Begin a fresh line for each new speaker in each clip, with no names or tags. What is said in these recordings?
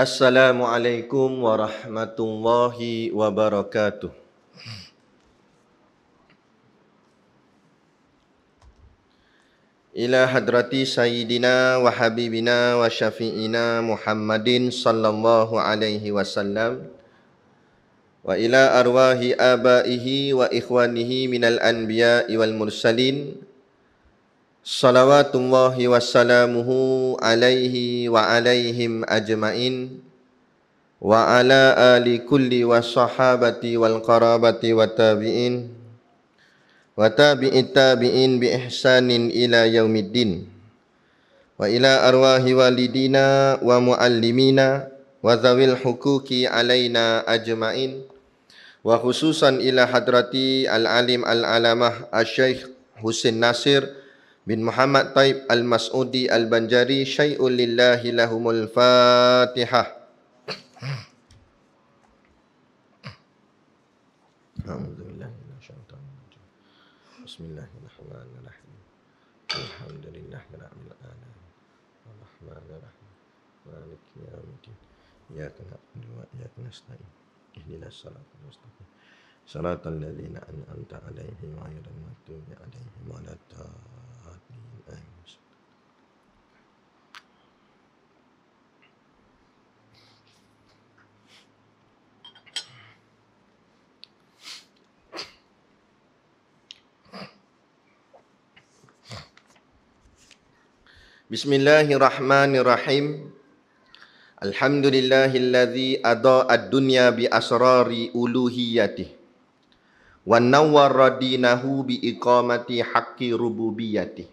Assalamualaikum warahmatullahi wabarakatuh. Ila hadrati sayyidina wa habibina wa syafi'ina Muhammadin sallallahu alaihi wasallam wa ila arwahi abaihi wa ikhwanihi minal anbiya'i wal mursalin Salawatullahi wa wassalamuhu alaihi wa alaihim ajmain Wa ala ali kulli wa sahabati wal qarabati wa tabi'in Wa tabi'i tabi'in bi ihsanin ila yaumiddin Wa ila arwahi walidina wa muallimina Wa zawil hukuki alaina ajmain Wa khususan ila hadrati al-alim al-alamah al-syeikh Husin Nasir bin Muhammad Taib Al-Mas'udi Al-Banjari Syai'ul lillahi lahumul Fatihah أعوذ بالله من الشيطان الرجيم بسم الله الرحمن الرحيم الحمد لله رب العالمين الرحمن الرحيم مالك يوم الدين إياك نعبد وإياك نستعين اهدنا الصراط المستقيم صراط الذين أنعمت عليهم غير المغضوب عليهم ولا Bismillahirrahmanirrahim. Alhamdulillahillazi adaa ad-dunya bi asrari uluhiyyatihi wa nawwara dinahu bi iqamati haqqi rububiyyatihi.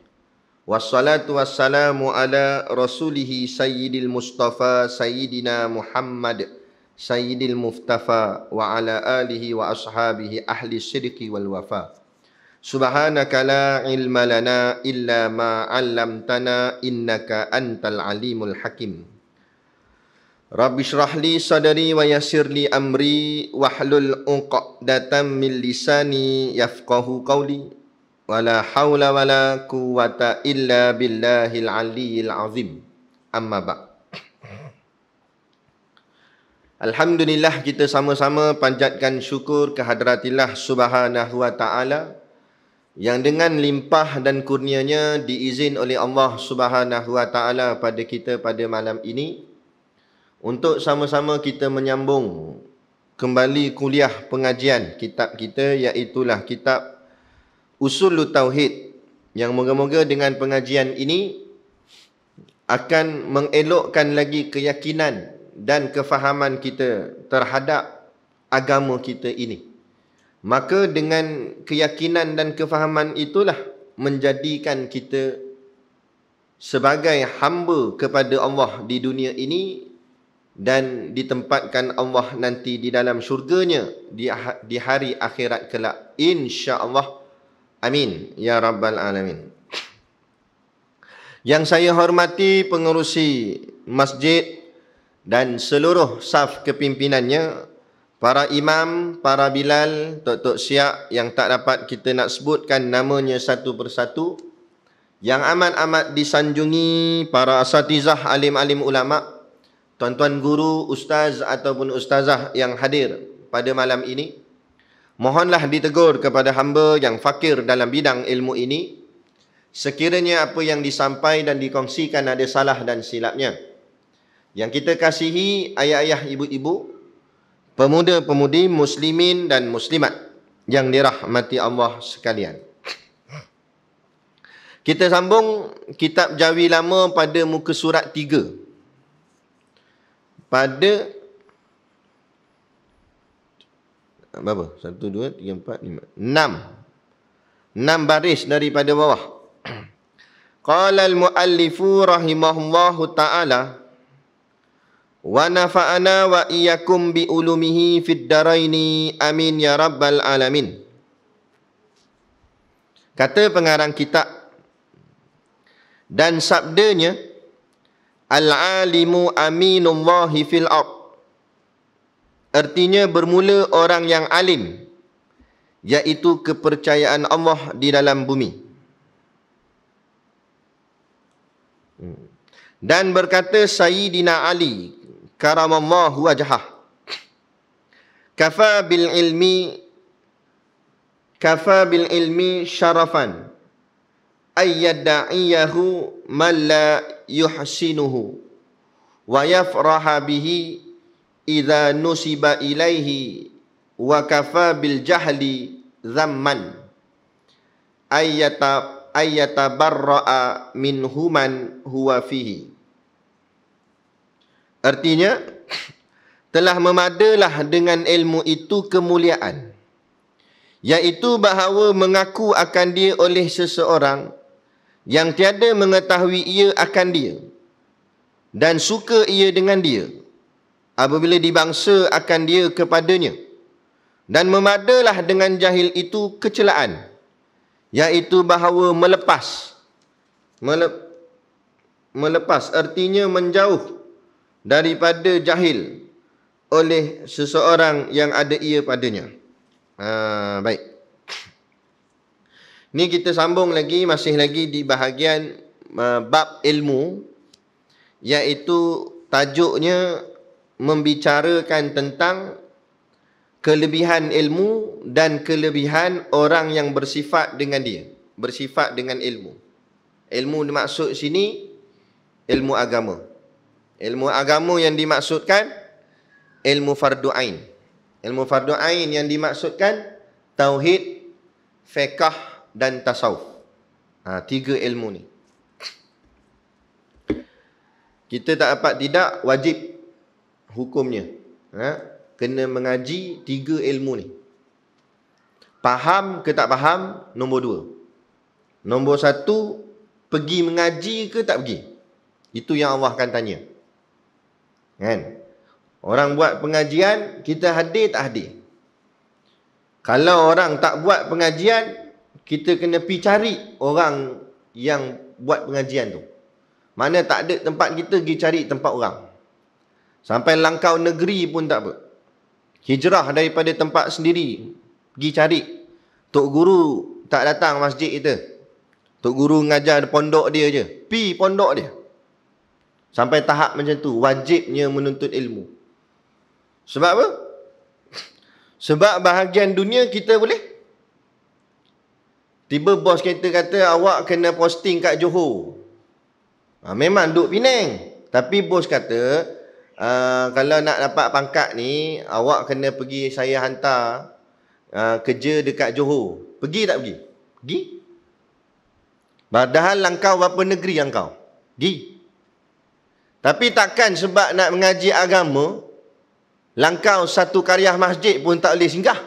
Wassalatu wassalamu ala rasulihi sayyidil mustafa sayyidina Muhammad sayyidil muftafa wa ala alihi wa ashabihi ahli sidqi wal wafa. Subhanaka la ilma lana illa ma 'allamtana innaka antal alimul hakim. Rabbi shrah li sadri wa yassir li amri wahlul 'uqdatam min lisani yafqahu qawli. Wala haula wala quwwata illa billahil 'aliyyil 'azim. Amma ba. Alhamdulillah kita sama-sama panjatkan syukur kehadratillah subhanahu wa ta'ala yang dengan limpah dan kurnianya diizin oleh Allah Subhanahu Wa Taala pada kita pada malam ini untuk sama-sama kita menyambung kembali kuliah pengajian kitab kita iaitu kitab Usul Tauhid yang moga-moga dengan pengajian ini akan mengelokkan lagi keyakinan dan kefahaman kita terhadap agama kita ini. Maka dengan keyakinan dan kefahaman itulah menjadikan kita sebagai hamba kepada Allah di dunia ini dan ditempatkan Allah nanti di dalam syurganya di ah-, hari akhirat kelak insya-Allah. Amin ya rabbal alamin. Yang saya hormati pengerusi masjid dan seluruh saf kepimpinannya, Para imam, para bilal, tok-tok siak yang tak dapat kita nak sebutkan namanya satu persatu. Yang amat-amat disanjungi para asatizah alim-alim ulama' Tuan-tuan guru, ustaz ataupun ustazah yang hadir pada malam ini Mohonlah ditegur kepada hamba yang fakir dalam bidang ilmu ini Sekiranya apa yang disampai dan dikongsikan ada salah dan silapnya Yang kita kasihi ayah-ayah ibu-ibu pemuda-pemudi muslimin dan muslimat yang dirahmati Allah sekalian. Kita sambung kitab Jawi Lama pada muka surat tiga, Pada berapa? 1 2 3 4 5 6 enam baris daripada bawah. Qala al-muallifu rahimahullahu ta'ala wa nafa'ana wa iyyakum bi ulumihi fid daraini amin ya rabbal alamin kata pengarang kitab dan sabdanya al alimu aminum wahi fil ard artinya bermula orang yang alim iaitu kepercayaan Allah di dalam bumi hmm. dan berkata Sayyidina Ali كرم الله وجهه كفى بالعلم كفى بالعلم شرفا أن يدعيه من لا يحسنه ويفرح به إذا نسب إليه وكفى بالجهل ذما أن يتبرأ منه من هو فيه Artinya, telah memadalah dengan ilmu itu kemuliaan. Iaitu bahawa mengaku akan dia oleh seseorang yang tiada mengetahui ia akan dia dan suka ia dengan dia apabila dibangsa akan dia kepadanya dan memadalah dengan jahil itu kecelaan iaitu bahawa melepas mele, melepas artinya menjauh daripada jahil oleh seseorang yang ada ia padanya. Ha, baik. Ni kita sambung lagi masih lagi di bahagian uh, bab ilmu iaitu tajuknya membicarakan tentang kelebihan ilmu dan kelebihan orang yang bersifat dengan dia, bersifat dengan ilmu. Ilmu dimaksud sini ilmu agama. Ilmu agama yang dimaksudkan ilmu fardu ain. Ilmu fardu ain yang dimaksudkan tauhid, fiqh dan tasawuf. Ha, tiga ilmu ni. Kita tak dapat tidak wajib hukumnya. Ha? Kena mengaji tiga ilmu ni. Faham ke tak faham, nombor dua. Nombor satu, pergi mengaji ke tak pergi? Itu yang Allah akan tanya. Kan? Orang buat pengajian, kita hadir tak hadir. Kalau orang tak buat pengajian, kita kena pergi cari orang yang buat pengajian tu. Mana tak ada tempat kita pergi cari tempat orang. Sampai langkau negeri pun tak apa. Hijrah daripada tempat sendiri pergi cari. Tok guru tak datang masjid kita. Tok guru ngajar pondok dia je. Pi pondok dia. Sampai tahap macam tu Wajibnya menuntut ilmu Sebab apa? Sebab bahagian dunia kita boleh Tiba bos kita kata Awak kena posting kat Johor ha, Memang duk Penang Tapi bos kata uh, Kalau nak dapat pangkat ni Awak kena pergi saya hantar uh, Kerja dekat Johor Pergi tak pergi? Pergi Padahal langkau berapa negeri yang kau? Pergi tapi takkan sebab nak mengaji agama, langkau satu karya masjid pun tak boleh singgah.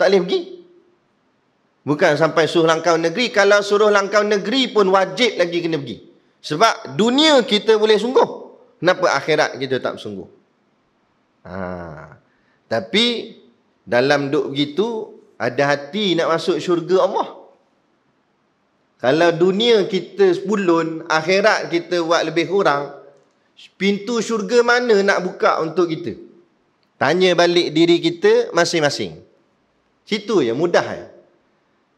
Tak boleh pergi. Bukan sampai suruh langkau negeri. Kalau suruh langkau negeri pun wajib lagi kena pergi. Sebab dunia kita boleh sungguh. Kenapa akhirat kita tak sungguh? Ha. Tapi dalam duk begitu, ada hati nak masuk syurga Allah. Kalau dunia kita sepuluh, akhirat kita buat lebih kurang, Pintu syurga mana nak buka untuk kita? Tanya balik diri kita masing-masing. Situ je, mudah je.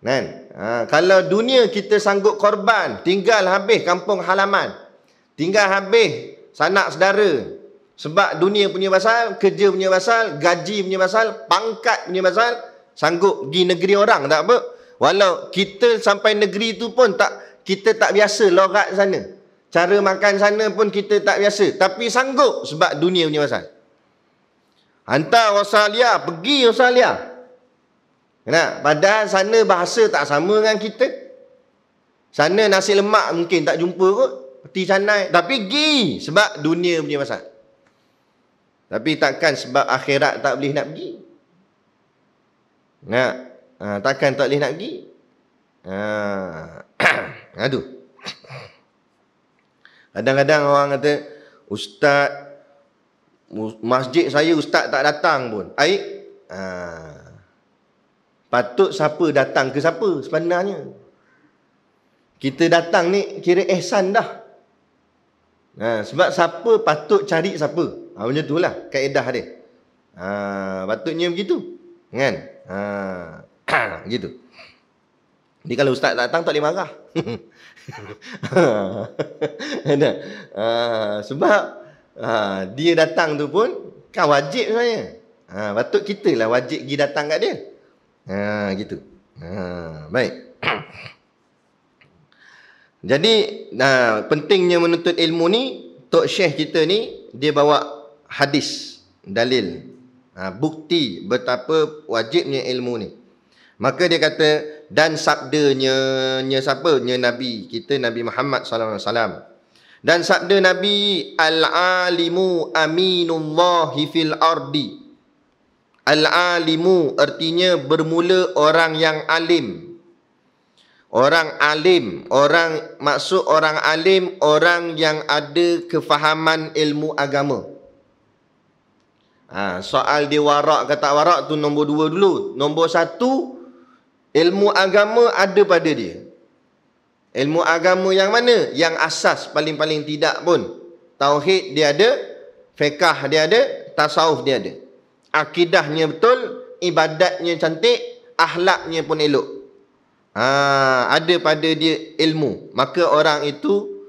Kan? Ha, kalau dunia kita sanggup korban, tinggal habis kampung halaman. Tinggal habis sanak saudara. Sebab dunia punya pasal, kerja punya pasal, gaji punya pasal, pangkat punya pasal, sanggup pergi negeri orang tak apa. Walau kita sampai negeri tu pun tak kita tak biasa lorat sana. Cara makan sana pun kita tak biasa. Tapi sanggup sebab dunia punya pasal. Hantar Australia, pergi Australia. Nah, padahal sana bahasa tak sama dengan kita. Sana nasi lemak mungkin tak jumpa kot. Peti canai. Tapi pergi sebab dunia punya pasal. Tapi takkan sebab akhirat tak boleh nak pergi. Nah, ha, takkan tak boleh nak pergi. Ha. Aduh. Kadang-kadang orang kata, Ustaz, masjid saya Ustaz tak datang pun. Aik? Ha. Patut siapa datang ke siapa sebenarnya? Kita datang ni kira ihsan dah. Ha. Sebab siapa patut cari siapa? Ha, macam tu lah kaedah dia. Ha. Patutnya begitu. Kan? Ha. gitu. Jadi kalau Ustaz datang tak boleh marah. ha. Sebab ha. dia datang tu pun kan wajib sebenarnya. Ha. Patut kita lah wajib pergi datang kat dia. Ha. Gitu. Ha. Baik. Jadi ha. pentingnya menuntut ilmu ni Tok Syekh kita ni dia bawa hadis dalil ha. bukti betapa wajibnya ilmu ni. Maka dia kata dan sabdanya nya siapa? Nya Nabi. Kita Nabi Muhammad sallallahu alaihi wasallam. Dan sabda Nabi al-alimu aminullahi fil ardi. Al-alimu artinya bermula orang yang alim. Orang alim, orang maksud orang alim orang yang ada kefahaman ilmu agama. Ha, soal dia warak ke warak tu nombor dua dulu. Nombor satu, Ilmu agama ada pada dia. Ilmu agama yang mana? Yang asas paling-paling tidak pun. Tauhid dia ada. Fekah dia ada. Tasawuf dia ada. Akidahnya betul. Ibadatnya cantik. Ahlaknya pun elok. Ha, ada pada dia ilmu. Maka orang itu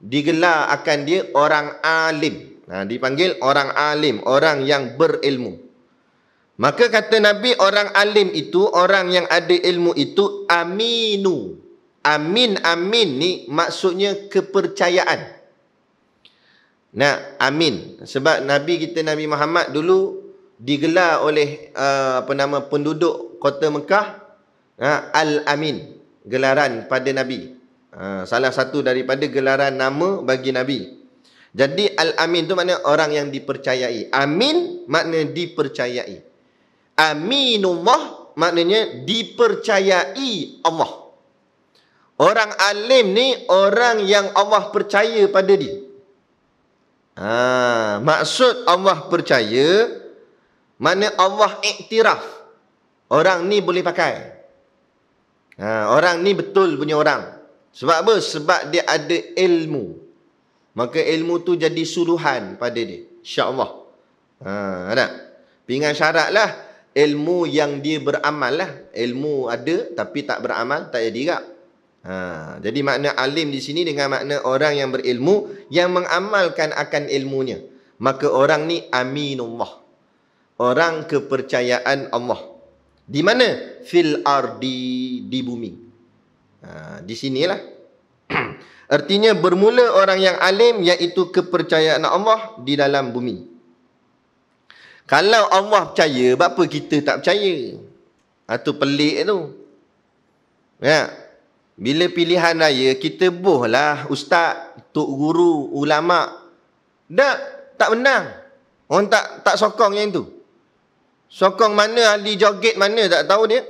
digelar akan dia orang alim. Ha, dipanggil orang alim. Orang yang berilmu. Maka kata Nabi orang alim itu orang yang ada ilmu itu aminu. Amin amin ni maksudnya kepercayaan. Nah, amin. Sebab Nabi kita Nabi Muhammad dulu digelar oleh uh, apa nama penduduk kota Mekah uh, al-Amin, gelaran pada Nabi. Uh, salah satu daripada gelaran nama bagi Nabi. Jadi al-Amin tu makna orang yang dipercayai. Amin maknanya dipercayai aminullah maknanya dipercayai Allah. Orang alim ni orang yang Allah percaya pada dia. Ha, maksud Allah percaya mana Allah iktiraf. Orang ni boleh pakai. Ha, orang ni betul punya orang. Sebab apa? Sebab dia ada ilmu. Maka ilmu tu jadi suruhan pada dia. InsyaAllah. Ha, ada? Pingan syarat lah ilmu yang dia beramal lah. Ilmu ada tapi tak beramal, tak jadi gak. Ha, jadi makna alim di sini dengan makna orang yang berilmu yang mengamalkan akan ilmunya. Maka orang ni aminullah. Orang kepercayaan Allah. Di mana? Fil ardi di bumi. Ha, di sinilah. Artinya bermula orang yang alim iaitu kepercayaan Allah di dalam bumi. Kalau Allah percaya, kenapa kita tak percaya? Itu ha, pelik tu. Ya. Bila pilihan raya, kita lah, ustaz, tok guru, ulama. Tak, tak menang. Orang tak tak sokong yang itu. Sokong mana, ahli joget mana, tak tahu dia.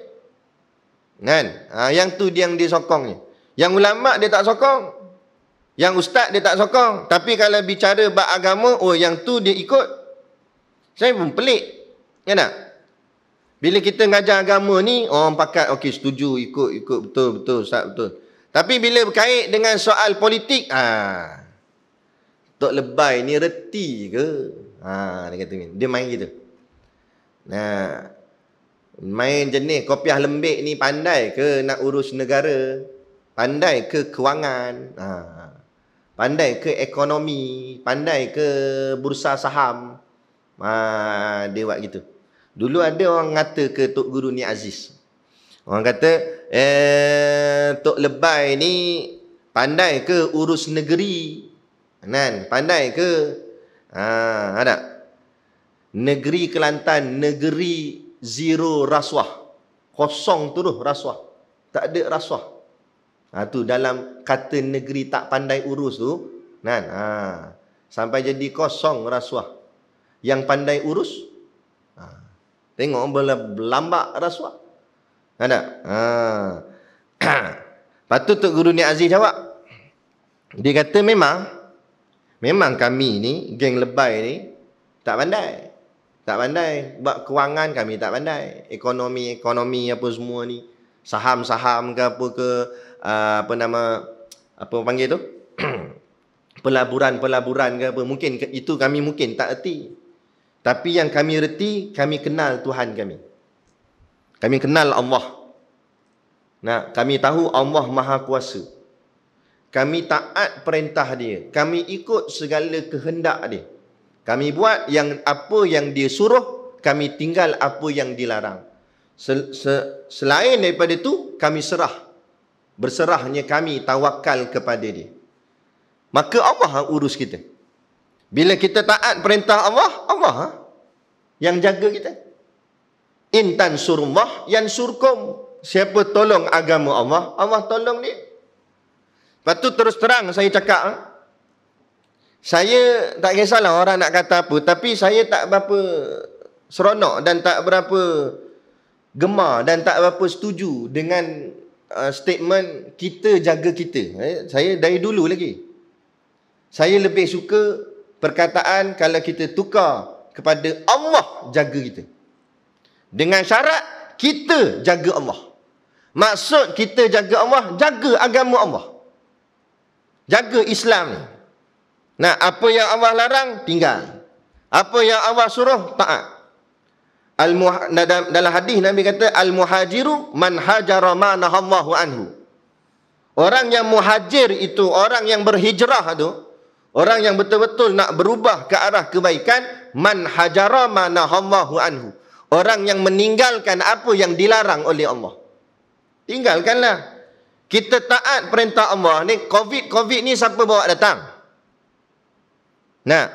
Kan? Ha, yang tu dia yang dia sokongnya. Yang ulama dia tak sokong. Yang ustaz dia tak sokong. Tapi kalau bicara bak agama, oh yang tu dia ikut. Saya pun pelik. Ya tak? Bila kita ngajar agama ni, orang pakat, okey setuju, ikut, ikut, betul, betul, Ustaz, betul. Tapi bila berkait dengan soal politik, ah, Tok Lebay ni reti ke? Ah, dia kata ni. Dia main gitu. Nah, main jenis kopiah lembek ni pandai ke nak urus negara? Pandai ke kewangan? Ah, pandai ke ekonomi? Pandai ke bursa saham? Ha, dia buat gitu. Dulu ada orang kata ke Tok Guru ni Aziz. Orang kata, eh, Tok Lebay ni pandai ke urus negeri? Kan? Pandai ke? Ha, ada. Ha negeri Kelantan, negeri zero rasuah. Kosong tu tu rasuah. Tak ada rasuah. Ha, tu dalam kata negeri tak pandai urus tu. Kan? Ha, sampai jadi kosong rasuah yang pandai urus. Ha. Tengok bila lambak rasuah. Ada. Ha. Lepas tu Guru ni Aziz jawab. Dia kata memang memang kami ni geng lebay ni tak pandai. Tak pandai buat kewangan kami tak pandai. Ekonomi-ekonomi apa semua ni saham-saham ke apa ke ah, apa nama apa panggil tu? pelaburan-pelaburan ke apa mungkin itu kami mungkin tak erti tapi yang kami reti, kami kenal Tuhan kami. Kami kenal Allah. Nah, kami tahu Allah Maha Kuasa. Kami taat perintah dia. Kami ikut segala kehendak dia. Kami buat yang apa yang dia suruh, kami tinggal apa yang dilarang. Sel, se, selain daripada itu, kami serah. Berserahnya kami tawakal kepada dia. Maka Allah urus kita. Bila kita taat perintah Allah, Allah ha? yang jaga kita. Intan surullah yang surkum. Siapa tolong agama Allah, Allah tolong dia. Lepas tu terus terang saya cakap. Ha? Saya tak kisahlah orang nak kata apa. Tapi saya tak berapa seronok dan tak berapa gemar dan tak berapa setuju dengan uh, statement kita jaga kita. Eh, saya dari dulu lagi. Saya lebih suka perkataan kalau kita tukar kepada Allah jaga kita. Dengan syarat kita jaga Allah. Maksud kita jaga Allah, jaga agama Allah. Jaga Islam Nah, apa yang Allah larang, tinggal. Apa yang Allah suruh, taat. Al dalam hadis Nabi kata al muhajiru man hajara ma nahallahu anhu. Orang yang muhajir itu orang yang berhijrah tu Orang yang betul-betul nak berubah ke arah kebaikan, man hajara manahallahu anhu. Orang yang meninggalkan apa yang dilarang oleh Allah. Tinggalkanlah. Kita taat perintah Allah ni, COVID-COVID ni siapa bawa datang? Nah.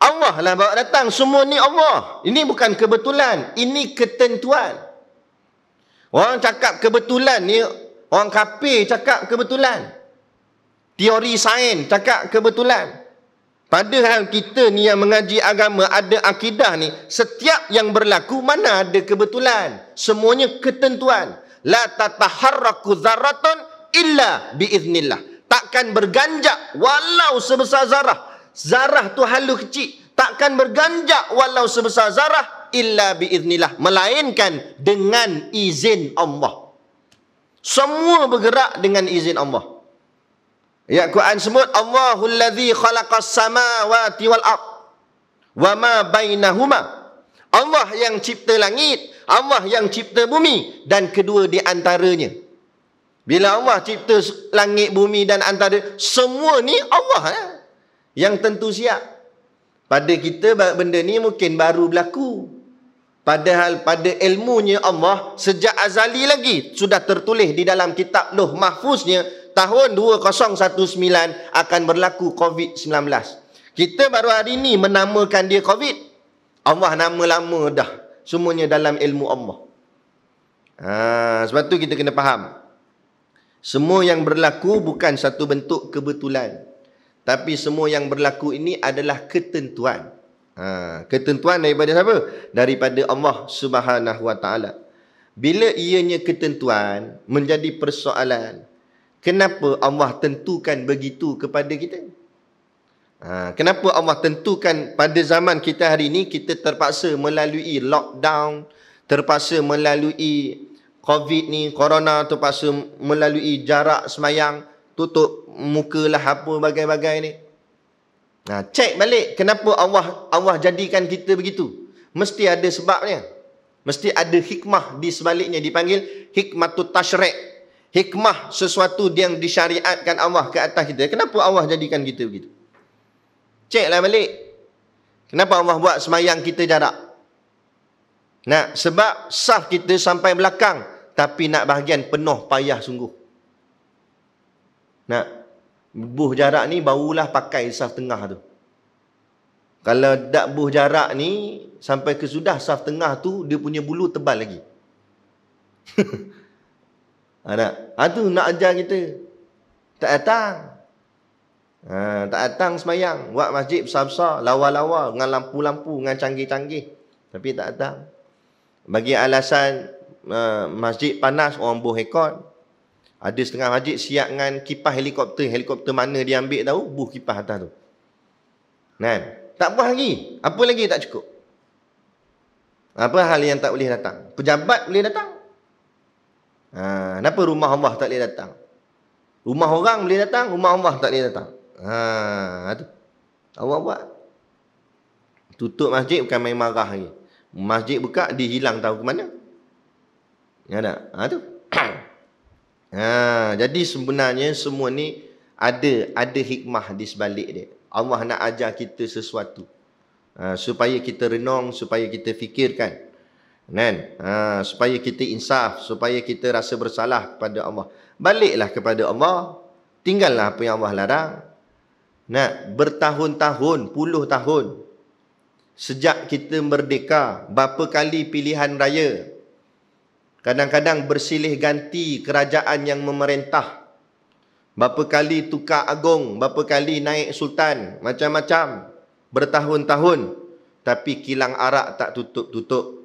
Allah lah bawa datang. Semua ni Allah. Ini bukan kebetulan. Ini ketentuan. Orang cakap kebetulan ni, orang kapir cakap Kebetulan teori sains cakap kebetulan padahal kita ni yang mengaji agama ada akidah ni setiap yang berlaku mana ada kebetulan semuanya ketentuan la tataharraku dharatun illa biiznillah takkan berganjak walau sebesar zarah zarah tu halu kecil takkan berganjak walau sebesar zarah illa biiznillah melainkan dengan izin Allah semua bergerak dengan izin Allah Ya Quran sebut Allahul ladzi khalaqas samawati wal ard wa ma bainahuma. Allah yang cipta langit, Allah yang cipta bumi dan kedua di antaranya. Bila Allah cipta langit, bumi dan antara semua ni Allah ya? yang tentu siap. Pada kita benda ni mungkin baru berlaku. Padahal pada ilmunya Allah sejak azali lagi sudah tertulis di dalam kitab Loh Mahfuznya tahun 2019 akan berlaku COVID-19. Kita baru hari ini menamakan dia COVID. Allah nama lama dah. Semuanya dalam ilmu Allah. Ha, sebab tu kita kena faham. Semua yang berlaku bukan satu bentuk kebetulan. Tapi semua yang berlaku ini adalah ketentuan. Ha, ketentuan daripada siapa? Daripada Allah Subhanahu Bila ianya ketentuan menjadi persoalan, Kenapa Allah tentukan begitu kepada kita? Ha, kenapa Allah tentukan pada zaman kita hari ini kita terpaksa melalui lockdown, terpaksa melalui COVID ni, corona terpaksa melalui jarak semayang, tutup muka lah apa bagai-bagai ni. Ha, cek balik kenapa Allah Allah jadikan kita begitu. Mesti ada sebabnya. Mesti ada hikmah di sebaliknya dipanggil hikmatut tashrik hikmah sesuatu yang disyariatkan Allah ke atas kita. Kenapa Allah jadikan kita begitu? Ceklah balik. Kenapa Allah buat semayang kita jarak? Nak sebab sah kita sampai belakang tapi nak bahagian penuh payah sungguh. Nak buh jarak ni barulah pakai sah tengah tu. Kalau tak buh jarak ni sampai ke sudah saf tengah tu dia punya bulu tebal lagi. Ada. Ha, ha, tu nak ajar kita. Tak datang. Ha, tak datang semayang. Buat masjid besar-besar. Lawa-lawa. Dengan lampu-lampu. Dengan canggih-canggih. Tapi tak datang. Bagi alasan uh, masjid panas orang buh ekor. Ada setengah masjid siap dengan kipas helikopter. Helikopter mana dia ambil tahu. Buh kipas atas tu. Nah, kan? tak puas lagi. Apa lagi tak cukup? Apa hal yang tak boleh datang? Pejabat boleh datang. Ha, kenapa rumah Allah tak boleh datang? Rumah orang boleh datang, rumah Allah tak boleh datang. Ha, ha tu. Awak buat. Tutup masjid bukan main marah lagi. Masjid buka, dihilang tahu ke mana. Ya tak? Ha, tu. ha, jadi sebenarnya semua ni ada ada hikmah di sebalik dia. Allah nak ajar kita sesuatu. Ha, supaya kita renung, supaya kita fikirkan. Kan? Ha, supaya kita insaf, supaya kita rasa bersalah kepada Allah. Baliklah kepada Allah, tinggallah apa yang Allah larang. Nak bertahun-tahun, puluh tahun. Sejak kita merdeka, berapa kali pilihan raya. Kadang-kadang bersilih ganti kerajaan yang memerintah. Berapa kali tukar agung, berapa kali naik sultan, macam-macam. Bertahun-tahun. Tapi kilang arak tak tutup-tutup.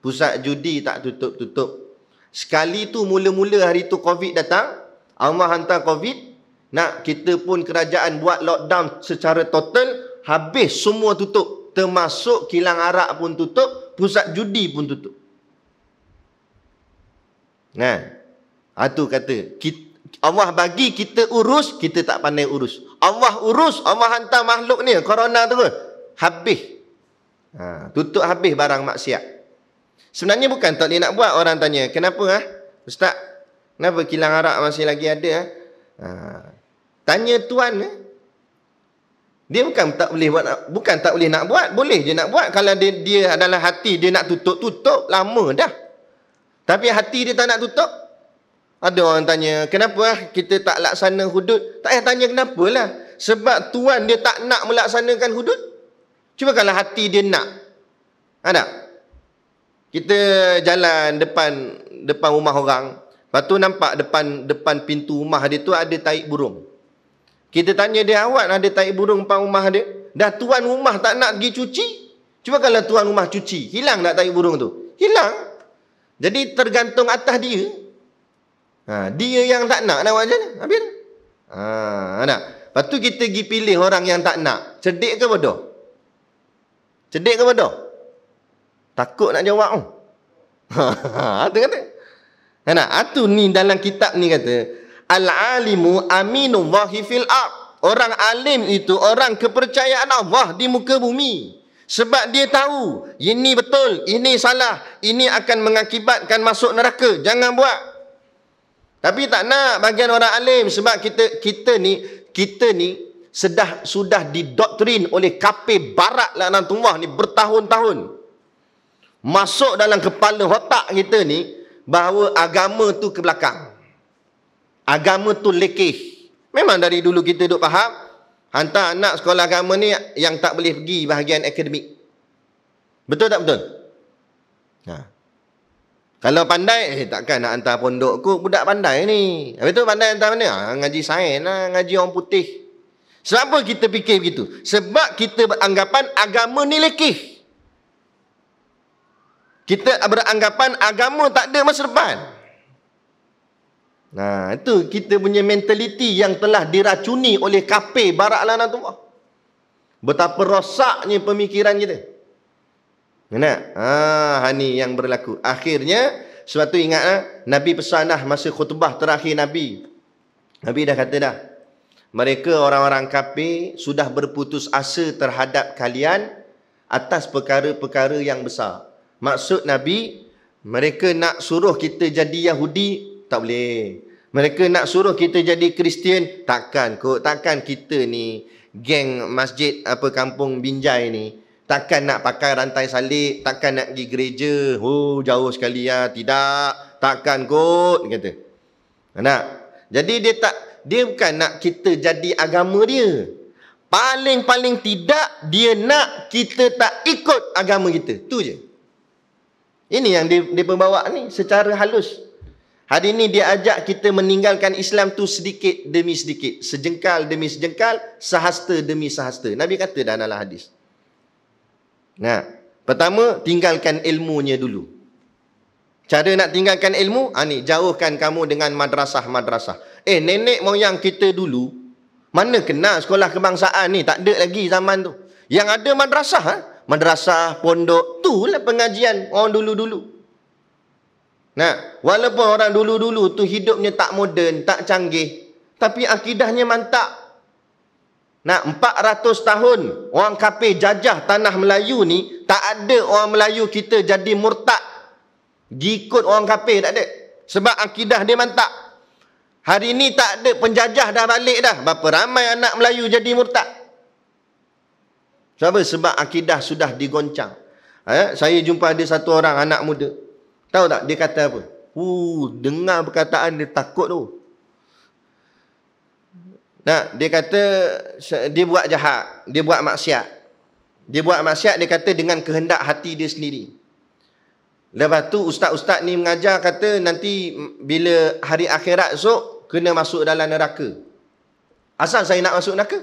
Pusat judi tak tutup-tutup. Sekali tu mula-mula hari tu COVID datang. Allah hantar COVID. Nak kita pun kerajaan buat lockdown secara total. Habis semua tutup. Termasuk kilang arak pun tutup. Pusat judi pun tutup. Nah, Itu ha kata. Kita, Allah bagi kita urus, kita tak pandai urus. Allah urus, Allah hantar makhluk ni, corona tu ke. Habis. Ha, tutup habis barang maksiat. Sebenarnya bukan tak boleh nak buat orang tanya. Kenapa ah? Ha? Ustaz, kenapa kilang arak masih lagi ada ah? Ha? Tanya tuan eh? Dia bukan tak boleh buat bukan tak boleh nak buat, boleh je nak buat kalau dia dia adalah hati dia nak tutup tutup lama dah. Tapi hati dia tak nak tutup. Ada orang tanya, kenapa ah kita tak laksana hudud? Tak payah tanya kenapa lah Sebab tuan dia tak nak melaksanakan hudud. Cuba kalau hati dia nak. Ada? Ha, kita jalan depan depan rumah orang. Lepas tu nampak depan depan pintu rumah dia tu ada taik burung. Kita tanya dia awak ada taik burung depan rumah dia? Dah tuan rumah tak nak pergi cuci? Cuba kalau tuan rumah cuci, hilang tak taik burung tu? Hilang. Jadi tergantung atas dia. Ha, dia yang tak nak nak buat macam mana? Habis ha, nak. Lepas tu kita pergi pilih orang yang tak nak. Cerdik ke bodoh? Cerdik ke bodoh? Takut nak jawab oh. Ha tu kata. Kan nah, ha, atu ni dalam kitab ni kata, al-alimu aminu wahi fil ar. Orang alim itu orang kepercayaan Allah di muka bumi. Sebab dia tahu ini betul, ini salah, ini akan mengakibatkan masuk neraka. Jangan buat. Tapi tak nak bagian orang alim sebab kita kita ni kita ni sedah sudah didoktrin oleh kafir barat laknatullah ni bertahun-tahun masuk dalam kepala otak kita ni bahawa agama tu ke belakang. Agama tu lekeh. Memang dari dulu kita duk faham hantar anak sekolah agama ni yang tak boleh pergi bahagian akademik. Betul tak betul? Ha. Kalau pandai, eh takkan nak hantar pondok ku budak pandai ni. Habis tu pandai hantar mana? Ha, ngaji sains lah, ngaji orang putih. Sebab apa kita fikir begitu? Sebab kita beranggapan agama ni lekeh. Kita beranggapan agama tak ada masa depan. Nah, itu kita punya mentaliti yang telah diracuni oleh kafir barat lana tu. Betapa rosaknya pemikiran kita. Nenek, ah, ha, ha ini yang berlaku. Akhirnya, sebab tu ingat ha, Nabi pesanah masa khutbah terakhir Nabi. Nabi dah kata dah, mereka orang-orang kafir sudah berputus asa terhadap kalian atas perkara-perkara yang besar. Maksud Nabi, mereka nak suruh kita jadi Yahudi, tak boleh. Mereka nak suruh kita jadi Kristian, takkan kot. Takkan kita ni geng masjid apa kampung Binjai ni. Takkan nak pakai rantai salib, takkan nak pergi gereja. Oh, jauh sekali ya. Tidak, takkan kot, dia kata. Anak. Jadi dia tak dia bukan nak kita jadi agama dia. Paling-paling tidak dia nak kita tak ikut agama kita. Tu je. Ini yang dia, dia pembawa ni secara halus. Hari ini dia ajak kita meninggalkan Islam tu sedikit demi sedikit. Sejengkal demi sejengkal, sehasta demi sehasta. Nabi kata dah dalam hadis. Nah, pertama tinggalkan ilmunya dulu. Cara nak tinggalkan ilmu, ha, ni, jauhkan kamu dengan madrasah-madrasah. Eh, nenek moyang kita dulu, mana kenal sekolah kebangsaan ni? Tak ada lagi zaman tu. Yang ada madrasah, ha? madrasah, pondok, tu lah pengajian orang dulu-dulu. Nah, walaupun orang dulu-dulu tu hidupnya tak moden, tak canggih, tapi akidahnya mantap. Nak 400 tahun orang kafir jajah tanah Melayu ni tak ada orang Melayu kita jadi murtad. Diikut orang kafir tak ada. Sebab akidah dia mantap. Hari ni tak ada penjajah dah balik dah. Berapa ramai anak Melayu jadi murtad? Sebab sebab akidah sudah digoncang. Eh, saya jumpa ada satu orang anak muda. Tahu tak dia kata apa? Hu, dengar perkataan dia takut tu. Nah, dia kata dia buat jahat, dia buat maksiat. Dia buat maksiat dia kata dengan kehendak hati dia sendiri. Lepas tu ustaz-ustaz ni mengajar kata nanti bila hari akhirat esok kena masuk dalam neraka. Asal saya nak masuk neraka?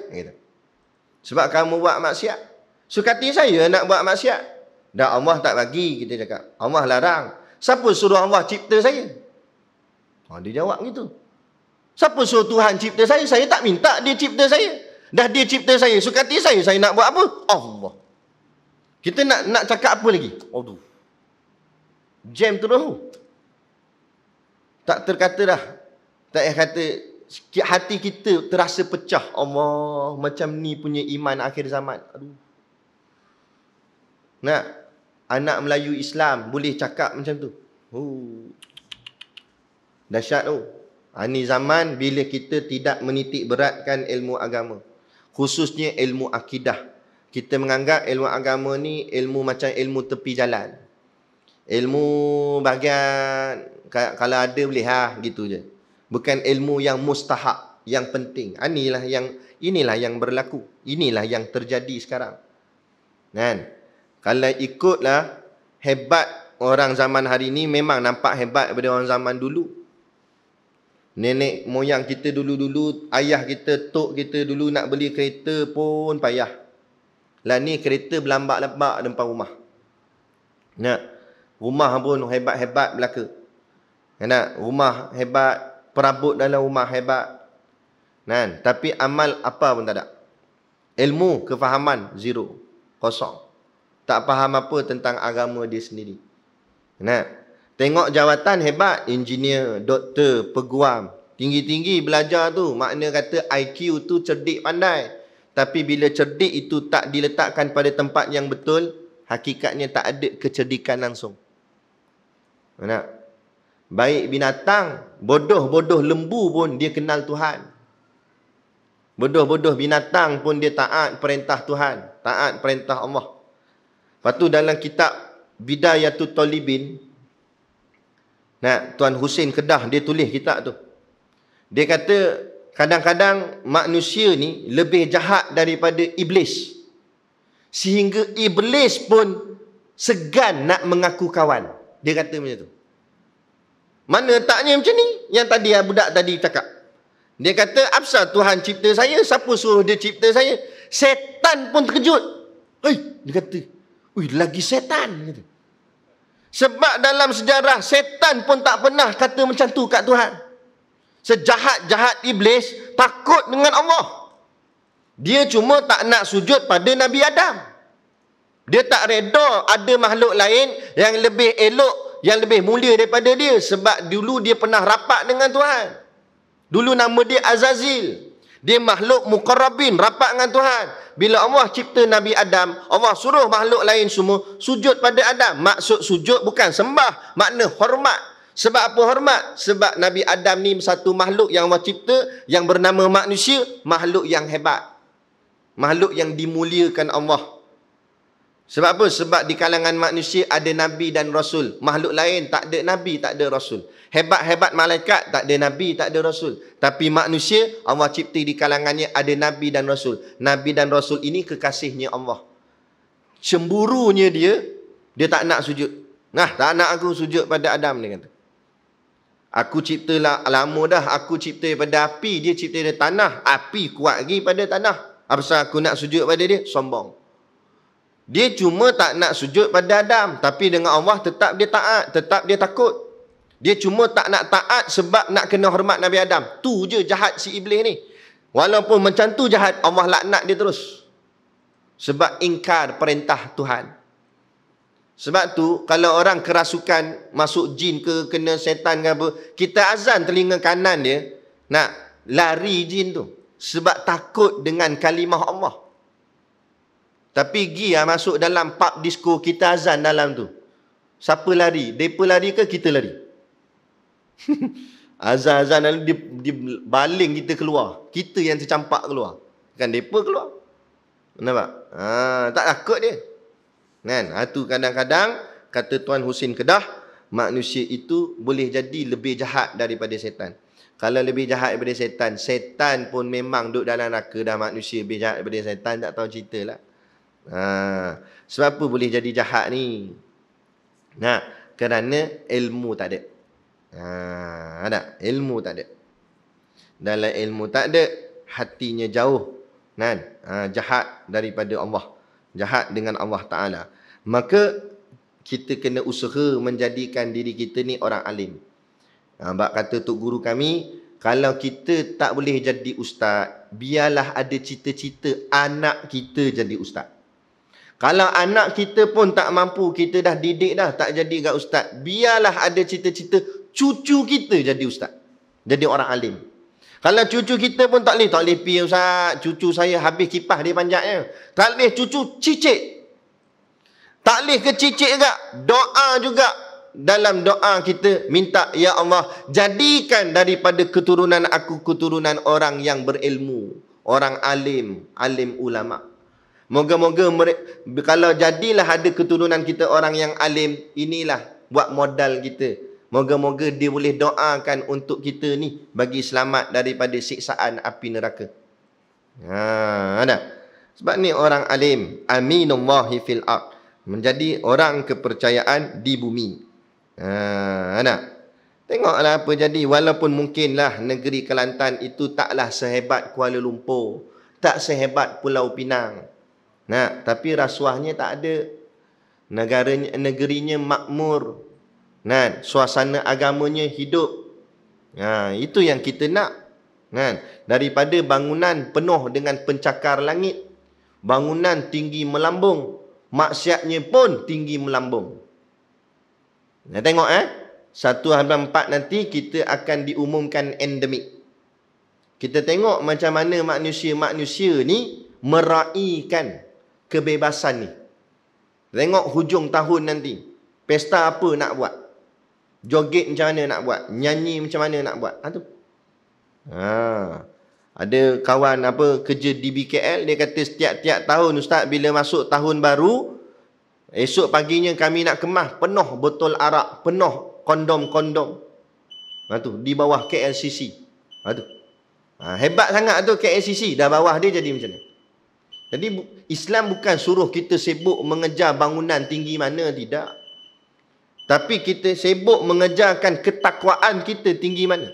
Sebab kamu buat maksiat. Sukati saya nak buat maksiat. Dan Allah tak bagi, kita cakap. Allah larang. Siapa suruh Allah cipta saya? Oh, dia jawab gitu. Siapa suruh Tuhan cipta saya? Saya tak minta dia cipta saya. Dah dia cipta saya, sukati saya, saya nak buat apa? Allah. Kita nak nak cakap apa lagi? Aduh. Jam terus. Tak terkata dah. Tak payah kata hati kita terasa pecah. Allah, macam ni punya iman akhir zaman. Aduh. Nak anak Melayu Islam boleh cakap macam tu. Huh. Dahsyat tu. Oh. Ha, Ini zaman bila kita tidak menitik beratkan ilmu agama. Khususnya ilmu akidah. Kita menganggap ilmu agama ni ilmu macam ilmu tepi jalan. Ilmu bagian kalau ada boleh ha gitu je. Bukan ilmu yang mustahak, yang penting. Ha, inilah yang inilah yang berlaku. Inilah yang terjadi sekarang. Kan? Nah. Kalau ikutlah hebat orang zaman hari ini memang nampak hebat daripada orang zaman dulu. Nenek moyang kita dulu-dulu, ayah kita, tok kita dulu nak beli kereta pun payah. Lah ni kereta berlambak-lambak depan rumah. Nak. Rumah pun hebat-hebat belaka. Nak. Rumah hebat, perabot dalam rumah hebat. Nah, kan? tapi amal apa pun tak ada. Ilmu, kefahaman, zero. Kosong tak faham apa tentang agama dia sendiri. Nah, tengok jawatan hebat, engineer, doktor, peguam, tinggi-tinggi belajar tu, makna kata IQ tu cerdik pandai. Tapi bila cerdik itu tak diletakkan pada tempat yang betul, hakikatnya tak ada kecerdikan langsung. Nah, baik binatang, bodoh-bodoh lembu pun dia kenal Tuhan. Bodoh-bodoh binatang pun dia taat perintah Tuhan, taat perintah Allah. Lepas tu dalam kitab Bidayatul Talibin nah Tuan Hussein Kedah dia tulis kitab tu. Dia kata kadang-kadang manusia ni lebih jahat daripada iblis. Sehingga iblis pun segan nak mengaku kawan. Dia kata macam tu. Mana taknya macam ni? Yang tadi budak tadi cakap. Dia kata, apsa Tuhan cipta saya? Siapa suruh dia cipta saya? Setan pun terkejut. Hei, dia kata, Wih, lagi setan. Gitu. Sebab dalam sejarah, setan pun tak pernah kata macam tu kat Tuhan. Sejahat-jahat iblis, takut dengan Allah. Dia cuma tak nak sujud pada Nabi Adam. Dia tak reda ada makhluk lain yang lebih elok, yang lebih mulia daripada dia. Sebab dulu dia pernah rapat dengan Tuhan. Dulu nama dia Azazil. Dia makhluk mukarrabin, rapat dengan Tuhan. Bila Allah cipta Nabi Adam, Allah suruh makhluk lain semua sujud pada Adam. Maksud sujud bukan sembah, makna hormat. Sebab apa hormat? Sebab Nabi Adam ni satu makhluk yang Allah cipta, yang bernama manusia, makhluk yang hebat. Makhluk yang dimuliakan Allah. Sebab apa? Sebab di kalangan manusia ada Nabi dan Rasul. Makhluk lain tak ada Nabi, tak ada Rasul. Hebat-hebat malaikat tak ada nabi, tak ada rasul. Tapi manusia Allah cipta di kalangannya ada nabi dan rasul. Nabi dan rasul ini kekasihnya Allah. Cemburunya dia, dia tak nak sujud. Nah, tak nak aku sujud pada Adam dia kata. Aku lah lama dah aku cipta pada api, dia cipta dari tanah. Api kuat lagi pada tanah. Apa sebab aku nak sujud pada dia? Sombong. Dia cuma tak nak sujud pada Adam, tapi dengan Allah tetap dia taat, tetap dia takut. Dia cuma tak nak taat sebab nak kena hormat Nabi Adam. Tu je jahat si iblis ni. Walaupun macam tu jahat, Allah laknat dia terus. Sebab ingkar perintah Tuhan. Sebab tu kalau orang kerasukan masuk jin ke kena setan ke apa, kita azan telinga kanan dia nak lari jin tu sebab takut dengan kalimah Allah. Tapi pergi lah masuk dalam pub disco kita azan dalam tu. Siapa lari? Depa lari ke kita lari? Azan-azan lalu dia, dia baling kita keluar. Kita yang tercampak keluar. Kan depa keluar. Nampak? Ha, tak takut dia. Kan? Itu ha, kadang-kadang kata Tuan Husin Kedah, manusia itu boleh jadi lebih jahat daripada setan. Kalau lebih jahat daripada setan, setan pun memang duduk dalam neraka dah manusia lebih jahat daripada setan tak tahu cerita lah. Ha, sebab apa boleh jadi jahat ni? Nah, kerana ilmu tak ada. Ha, ada ilmu tak ada. Dalam ilmu tak ada, hatinya jauh kan? Ha, jahat daripada Allah. Jahat dengan Allah Taala. Maka kita kena usaha menjadikan diri kita ni orang alim. Ha, bak kata tok guru kami, kalau kita tak boleh jadi ustaz, biarlah ada cita-cita anak kita jadi ustaz. Kalau anak kita pun tak mampu, kita dah didik dah tak jadi gak ustaz, biarlah ada cita-cita cucu kita jadi ustaz. Jadi orang alim. Kalau cucu kita pun tak boleh, tak boleh pergi ustaz. Cucu saya habis kipah dia panjangnya. Tak boleh cucu cicit. Tak boleh ke cicit juga. Doa juga. Dalam doa kita minta, Ya Allah, jadikan daripada keturunan aku, keturunan orang yang berilmu. Orang alim. Alim ulama' Moga-moga kalau jadilah ada keturunan kita orang yang alim, inilah buat modal kita. Moga-moga dia boleh doakan untuk kita ni bagi selamat daripada siksaan api neraka. Ha, ada. Sebab ni orang alim, aminullah fil ard, menjadi orang kepercayaan di bumi. Ha, ada. Tengoklah apa jadi walaupun mungkinlah negeri Kelantan itu taklah sehebat Kuala Lumpur, tak sehebat Pulau Pinang. Nah, tapi rasuahnya tak ada. Negaranya negerinya makmur, Nah, suasana agamanya hidup ha itu yang kita nak kan daripada bangunan penuh dengan pencakar langit bangunan tinggi melambung maksiatnya pun tinggi melambung Nah, tengok eh Satu empat nanti kita akan diumumkan endemik kita tengok macam mana manusia-manusia ni meraihkan kebebasan ni. Tengok hujung tahun nanti. Pesta apa nak buat? Joget macam mana nak buat? Nyanyi macam mana nak buat? Ha, tu. Ha. Ada kawan apa kerja di BKL dia kata setiap-tiap tahun ustaz bila masuk tahun baru esok paginya kami nak kemah penuh botol arak, penuh kondom-kondom. Ha di bawah KLCC. Ha tu. Ha, hebat sangat tu KLCC dah bawah dia jadi macam ni. Jadi Islam bukan suruh kita sibuk mengejar bangunan tinggi mana tidak. Tapi kita sibuk mengejarkan ketakwaan kita tinggi mana?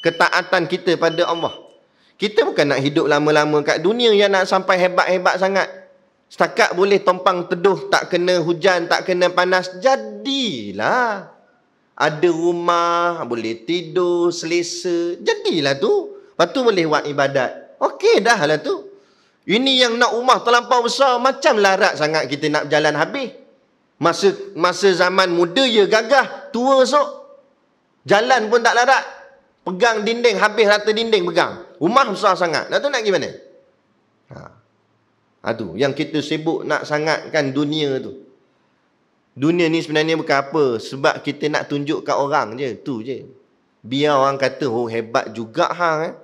Ketaatan kita pada Allah. Kita bukan nak hidup lama-lama kat dunia yang nak sampai hebat-hebat sangat. Setakat boleh tompang teduh, tak kena hujan, tak kena panas. Jadilah. Ada rumah, boleh tidur, selesa. Jadilah tu. Lepas tu boleh buat ibadat. Okey dah lah tu. Ini yang nak rumah terlampau besar. Macam larat sangat kita nak jalan habis. Masa masa zaman muda ya gagah, tua esok. Jalan pun tak larat. Pegang dinding, habis rata dinding pegang. Rumah besar sangat. Dah tu nak gimana? mana? Ha. Aduh, ha yang kita sibuk nak sangatkan dunia tu. Dunia ni sebenarnya bukan apa. Sebab kita nak tunjuk kat orang je. Tu je. Biar orang kata, oh hebat juga ha. eh.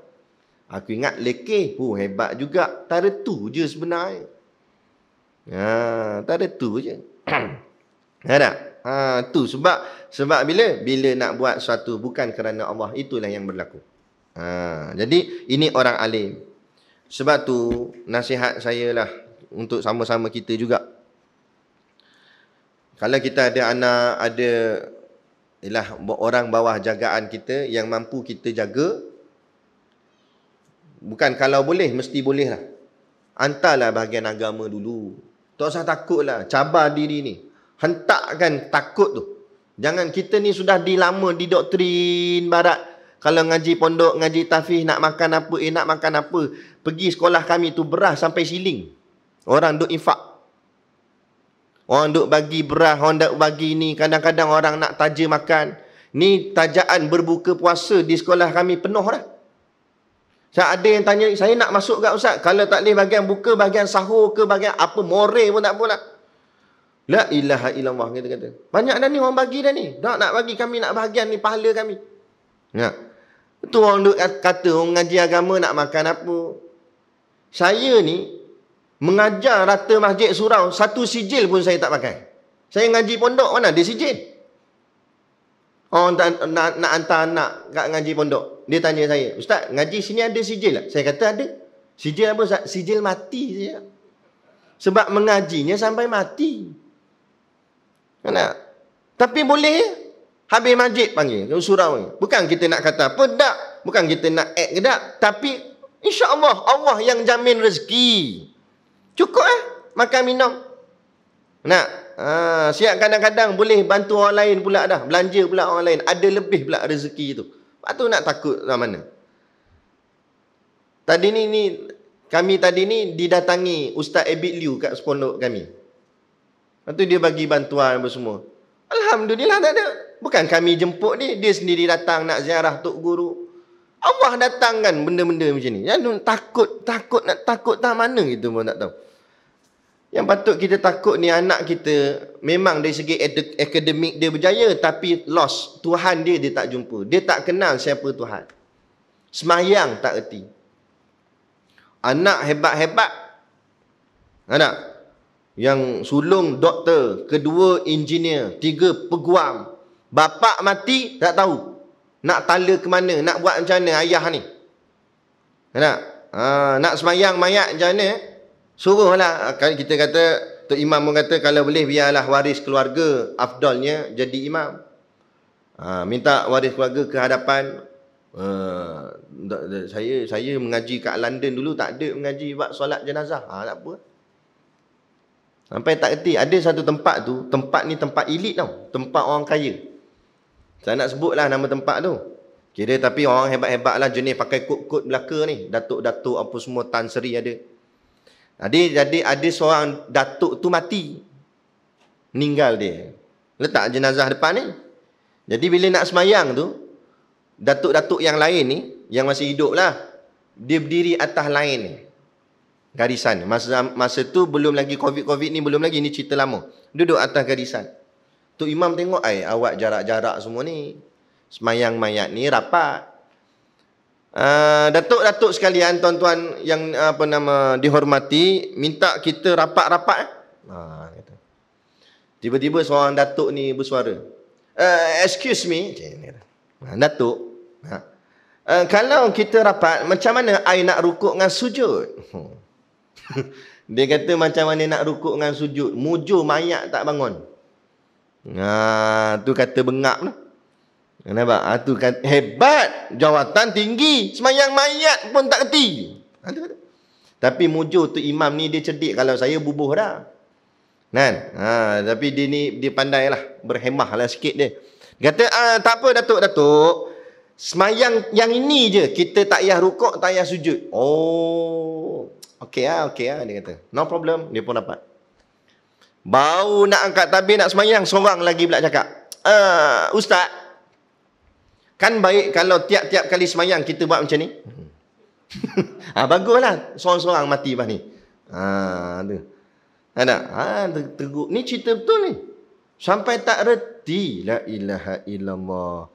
Aku ingat leke oh hebat juga. Tak ada tu je sebenarnya. Ha, tak ada tu je ha, tak? Ha, tu sebab sebab bila bila nak buat suatu bukan kerana Allah itulah yang berlaku. Ha, jadi ini orang alim. Sebab tu nasihat saya lah untuk sama-sama kita juga. Kalau kita ada anak, ada ialah orang bawah jagaan kita yang mampu kita jaga bukan kalau boleh mesti boleh lah. Antarlah bahagian agama dulu. Tak usah takutlah. Cabar diri ni. Hentakkan takut tu. Jangan kita ni sudah dilama di doktrin barat. Kalau ngaji pondok, ngaji tafih, nak makan apa, eh nak makan apa. Pergi sekolah kami tu berah sampai siling. Orang duk infak. Orang duk bagi berah, orang duk bagi ni. Kadang-kadang orang nak taja makan. Ni tajaan berbuka puasa di sekolah kami penuh dah. Saya ada yang tanya, saya nak masuk ke Ustaz? Kalau tak boleh bagian buka, bagian sahur ke, bagian apa, more pun tak boleh. La ilaha illallah, kita kata. Banyak dah ni orang bagi dah ni. Tak nak bagi kami, nak bahagian ni, pahala kami. Ya. Itu orang duk kata, orang ngaji agama nak makan apa. Saya ni, mengajar rata masjid surau, satu sijil pun saya tak pakai. Saya ngaji pondok mana? Dia sijil. Oh, nak, nak, nak hantar anak kat ngaji pondok. Dia tanya saya, Ustaz, ngaji sini ada sijil lah Saya kata ada. Sijil apa Ustaz? Sijil mati saja. Sebab mengajinya sampai mati. Kan Tapi boleh ya? Habis majid panggil, surau panggil. Bukan kita nak kata apa, tak. Bukan kita nak act ke tak. Tapi, insyaAllah, Allah yang jamin rezeki. Cukup eh, makan minum. Nak? ha, siap kadang-kadang boleh bantu orang lain pula dah belanja pula orang lain ada lebih pula rezeki tu patu nak takut lah mana tadi ni ni kami tadi ni didatangi ustaz Abid Liu kat pondok kami patu dia bagi bantuan apa semua alhamdulillah tak ada bukan kami jemput ni dia sendiri datang nak ziarah tok guru Allah datangkan benda-benda macam ni. Jangan ya, takut, takut nak takut tak mana gitu. pun tak tahu. Yang patut kita takut ni anak kita memang dari segi akademik dia berjaya tapi lost. Tuhan dia dia tak jumpa. Dia tak kenal siapa Tuhan. Semayang tak erti. Anak hebat-hebat. Anak yang sulung doktor, kedua engineer, tiga peguam. bapa mati tak tahu. Nak tala ke mana, nak buat macam mana ayah ni. Anak, ha, nak semayang mayat macam mana? Suruhlah kan kita kata Tok Imam pun kata kalau boleh biarlah waris keluarga afdolnya jadi imam. Ha, minta waris keluarga ke hadapan uh, saya saya mengaji kat London dulu tak ada mengaji buat solat jenazah. Ha, tak apa. Sampai tak erti ada satu tempat tu, tempat ni tempat elit tau, tempat orang kaya. Saya nak sebut lah nama tempat tu. Kira tapi orang hebat-hebat lah jenis pakai kot-kot belaka ni. Datuk-datuk apa semua Tan Seri ada. Jadi jadi ada seorang datuk tu mati. Meninggal dia. Letak jenazah depan ni. Jadi bila nak semayang tu, datuk-datuk yang lain ni, yang masih hidup lah, dia berdiri atas lain ni. Garisan. Masa, masa tu belum lagi COVID-COVID ni, belum lagi. Ni cerita lama. Duduk atas garisan. Tu Imam tengok, ay, awak jarak-jarak semua ni. Semayang mayat ni rapat. Ah, datuk-datuk sekalian tuan-tuan yang apa nama dihormati minta kita rapat-rapat ha tiba-tiba seorang datuk ni bersuara uh, excuse me ha, datuk ha uh, kalau kita rapat macam mana ai nak rukuk dengan sujud dia kata macam mana nak rukuk dengan sujud mujur mayat tak bangun ha tu kata bengap lah Kenapa? Atu ah, kan hebat. Jawatan tinggi. Semayang mayat pun tak kerti. Atu ah, kata. Tapi mujur tu imam ni dia cerdik kalau saya bubuh dah. Kan? Ha, tapi dia ni dia pandai lah. Berhemah lah sikit dia. dia kata, ah, tak apa Datuk-Datuk. Semayang yang ini je. Kita tak yah rukuk, tak yah sujud. Oh. Okey lah, okey lah. Dia kata, no problem. Dia pun dapat. Bau nak angkat tabir, nak semayang. Seorang lagi pula cakap. Uh, Ustaz, Kan baik kalau tiap-tiap kali semayang kita buat macam ni. ha, baguslah. Seorang-seorang mati lepas ni. Ha, ah, tu. Ada. Ha, teguk. Ah, ni cerita betul ni. Sampai tak reti. La ilaha illallah.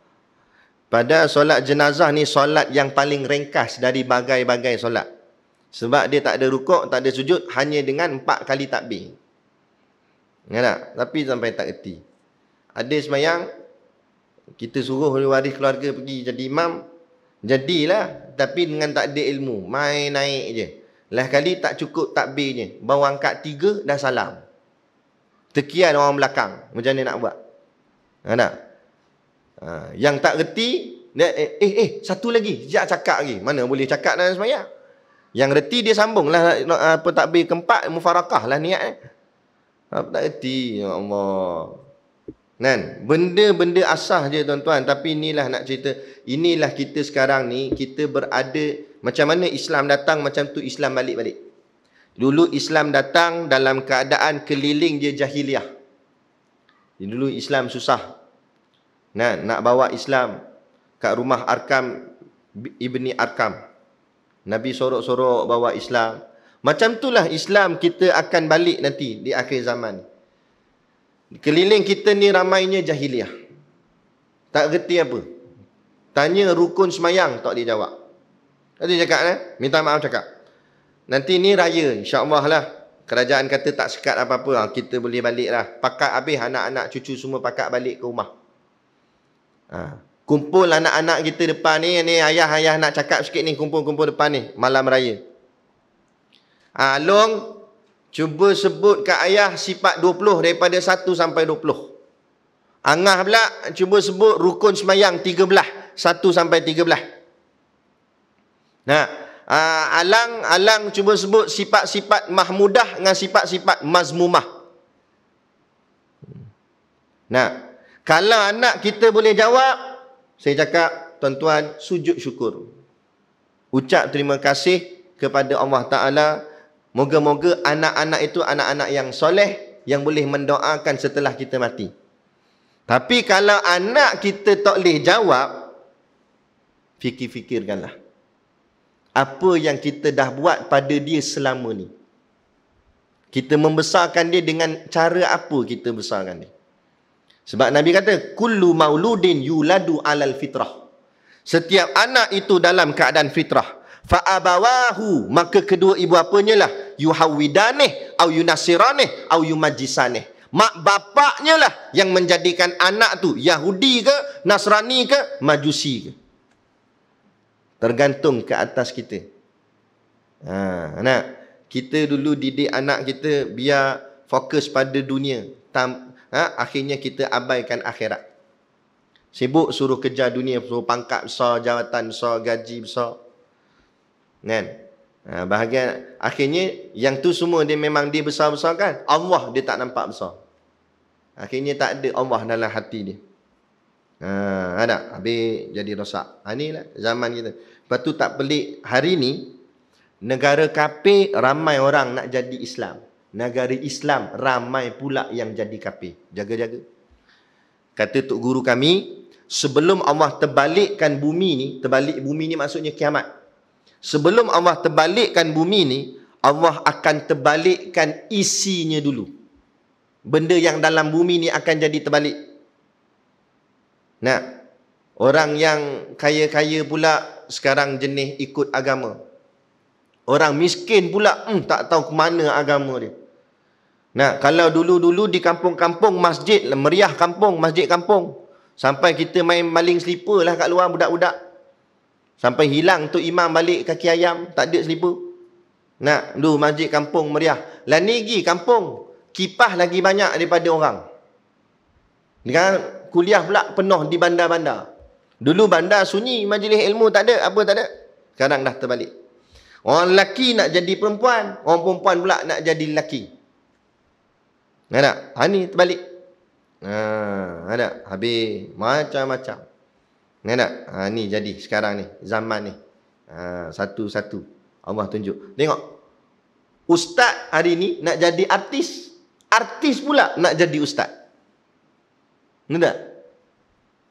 Pada solat jenazah ni solat yang paling ringkas dari bagai-bagai solat. Sebab dia tak ada rukuk, tak ada sujud. Hanya dengan empat kali takbir. Ada. Tapi sampai tak reti. Ada semayang, kita suruh waris keluarga pergi jadi imam Jadilah Tapi dengan tak ada ilmu Main naik je Lah kali tak cukup takbirnya Bawa angkat tiga dah salam Tekian orang belakang Macam mana nak buat Ha, nak? Ha, yang tak reti eh, eh, eh, satu lagi Sekejap cakap lagi Mana boleh cakap dalam semayang Yang reti dia sambung lah Apa takbir keempat Mufarakah lah niat eh. Ha, tak reti Ya Allah Kan? Benda-benda asah je tuan-tuan. Tapi inilah nak cerita. Inilah kita sekarang ni. Kita berada. Macam mana Islam datang macam tu Islam balik-balik. Dulu Islam datang dalam keadaan keliling je jahiliah. Dulu Islam susah. Nah, nak bawa Islam kat rumah Arkam Ibni Arkam. Nabi sorok-sorok bawa Islam. Macam itulah Islam kita akan balik nanti di akhir zaman ni. Keliling kita ni ramainya jahiliah. Tak reti apa. Tanya rukun semayang, tak dia jawab. Tadi cakap eh? Minta maaf cakap. Nanti ni raya, insyaAllah lah. Kerajaan kata tak sekat apa-apa. Ah, kita boleh balik lah. Pakat habis anak-anak cucu semua pakat balik ke rumah. Ha. Kumpul anak-anak kita depan ni. Ni ayah-ayah nak cakap sikit ni. Kumpul-kumpul depan ni. Malam raya. Ha, long, Cuba sebut kat ayah sifat 20 daripada 1 sampai 20. Angah pula cuba sebut rukun semayang 13. 1 sampai 13. Nah, ah, Alang Alang cuba sebut sifat-sifat mahmudah dengan sifat-sifat mazmumah. Nah, kalau anak kita boleh jawab, saya cakap tuan-tuan sujud syukur. Ucap terima kasih kepada Allah Ta'ala Moga-moga anak-anak itu anak-anak yang soleh yang boleh mendoakan setelah kita mati. Tapi kalau anak kita tak boleh jawab, fikir-fikirkanlah. Apa yang kita dah buat pada dia selama ni? Kita membesarkan dia dengan cara apa kita besarkan dia? Sebab Nabi kata, Kullu mauludin yuladu alal fitrah. Setiap anak itu dalam keadaan fitrah. Fa'abawahu, maka kedua ibu apanya lah yuhawidaneh au yunasiraneh au yumajisaneh mak bapaknya lah yang menjadikan anak tu Yahudi ke Nasrani ke Majusi ke tergantung ke atas kita ha, anak kita dulu didik anak kita biar fokus pada dunia Tam, ha, akhirnya kita abaikan akhirat sibuk suruh kerja dunia suruh pangkat besar jawatan besar gaji besar kan Ha, bahagian akhirnya yang tu semua dia memang dia besar kan? Allah dia tak nampak besar. Akhirnya tak ada Allah dalam hati dia. Ha, ada ha, habis jadi rosak. Ha, inilah zaman kita. Lepas tak pelik hari ni negara kafir ramai orang nak jadi Islam. Negara Islam ramai pula yang jadi kafir. Jaga-jaga. Kata Tok Guru kami, sebelum Allah terbalikkan bumi ni, terbalik bumi ni maksudnya kiamat. Sebelum Allah terbalikkan bumi ni, Allah akan terbalikkan isinya dulu. Benda yang dalam bumi ni akan jadi terbalik. Nah, orang yang kaya-kaya pula sekarang jenis ikut agama. Orang miskin pula hmm, tak tahu ke mana agama dia. Nah, kalau dulu-dulu di kampung-kampung masjid, meriah kampung, masjid kampung. Sampai kita main maling selipa lah kat luar budak-budak. Sampai hilang tu imam balik kaki ayam. Tak ada selipu. Nak du masjid kampung meriah. Lah ni pergi kampung. Kipah lagi banyak daripada orang. Dengan kuliah pula penuh di bandar-bandar. Dulu bandar sunyi. Majlis ilmu tak ada. Apa tak ada. Sekarang dah terbalik. Orang lelaki nak jadi perempuan. Orang perempuan pula nak jadi lelaki. Nak tak? Ha ni terbalik. Ha, ada. Habis macam-macam. Nampak tak? Ha, ni jadi sekarang ni. Zaman ni. Ha, satu-satu. Ha, Allah tunjuk. Tengok. Ustaz hari ni nak jadi artis. Artis pula nak jadi ustaz. Nampak tak?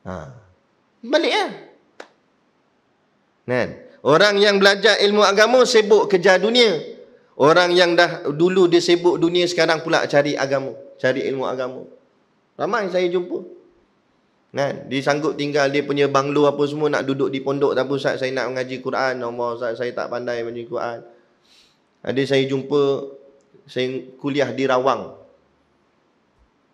Ha. Balik lah. Kan? Orang yang belajar ilmu agama sibuk kejar dunia. Orang yang dah dulu dia sibuk dunia sekarang pula cari agama. Cari ilmu agama. Ramai saya jumpa. Nah, Dia sanggup tinggal dia punya banglo apa semua nak duduk di pondok tapi Ustaz saya nak mengaji Quran. Allah Ustaz saya tak pandai mengaji Quran. Ada saya jumpa saya kuliah di Rawang.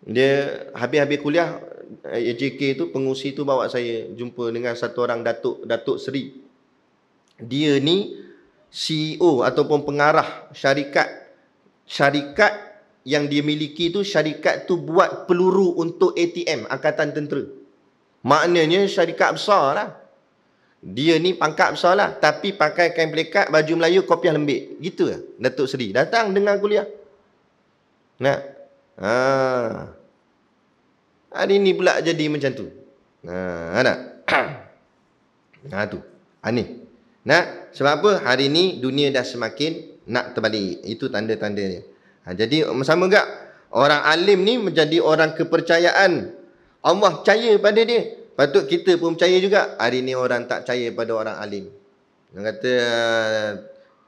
Dia habis-habis kuliah eh, JK tu pengusi tu bawa saya jumpa dengan satu orang Datuk Datuk Seri. Dia ni CEO ataupun pengarah syarikat syarikat yang dia miliki tu syarikat tu buat peluru untuk ATM angkatan tentera. Maknanya syarikat besar lah. Dia ni pangkat besar lah. Tapi pakai kain pelikat, baju Melayu, kopiah lembik. Gitu lah. Datuk Seri. Datang dengar kuliah. Nak? Ha. Hari ni pula jadi macam tu. Ha, ha nak? ha, tu. Ani. Ha, nak? Sebab apa? Hari ni dunia dah semakin nak terbalik. Itu tanda-tandanya. Ha, jadi sama juga. Orang alim ni menjadi orang kepercayaan. Allah percaya pada dia. Patut kita pun percaya juga Hari ni orang tak percaya pada orang alim Orang kata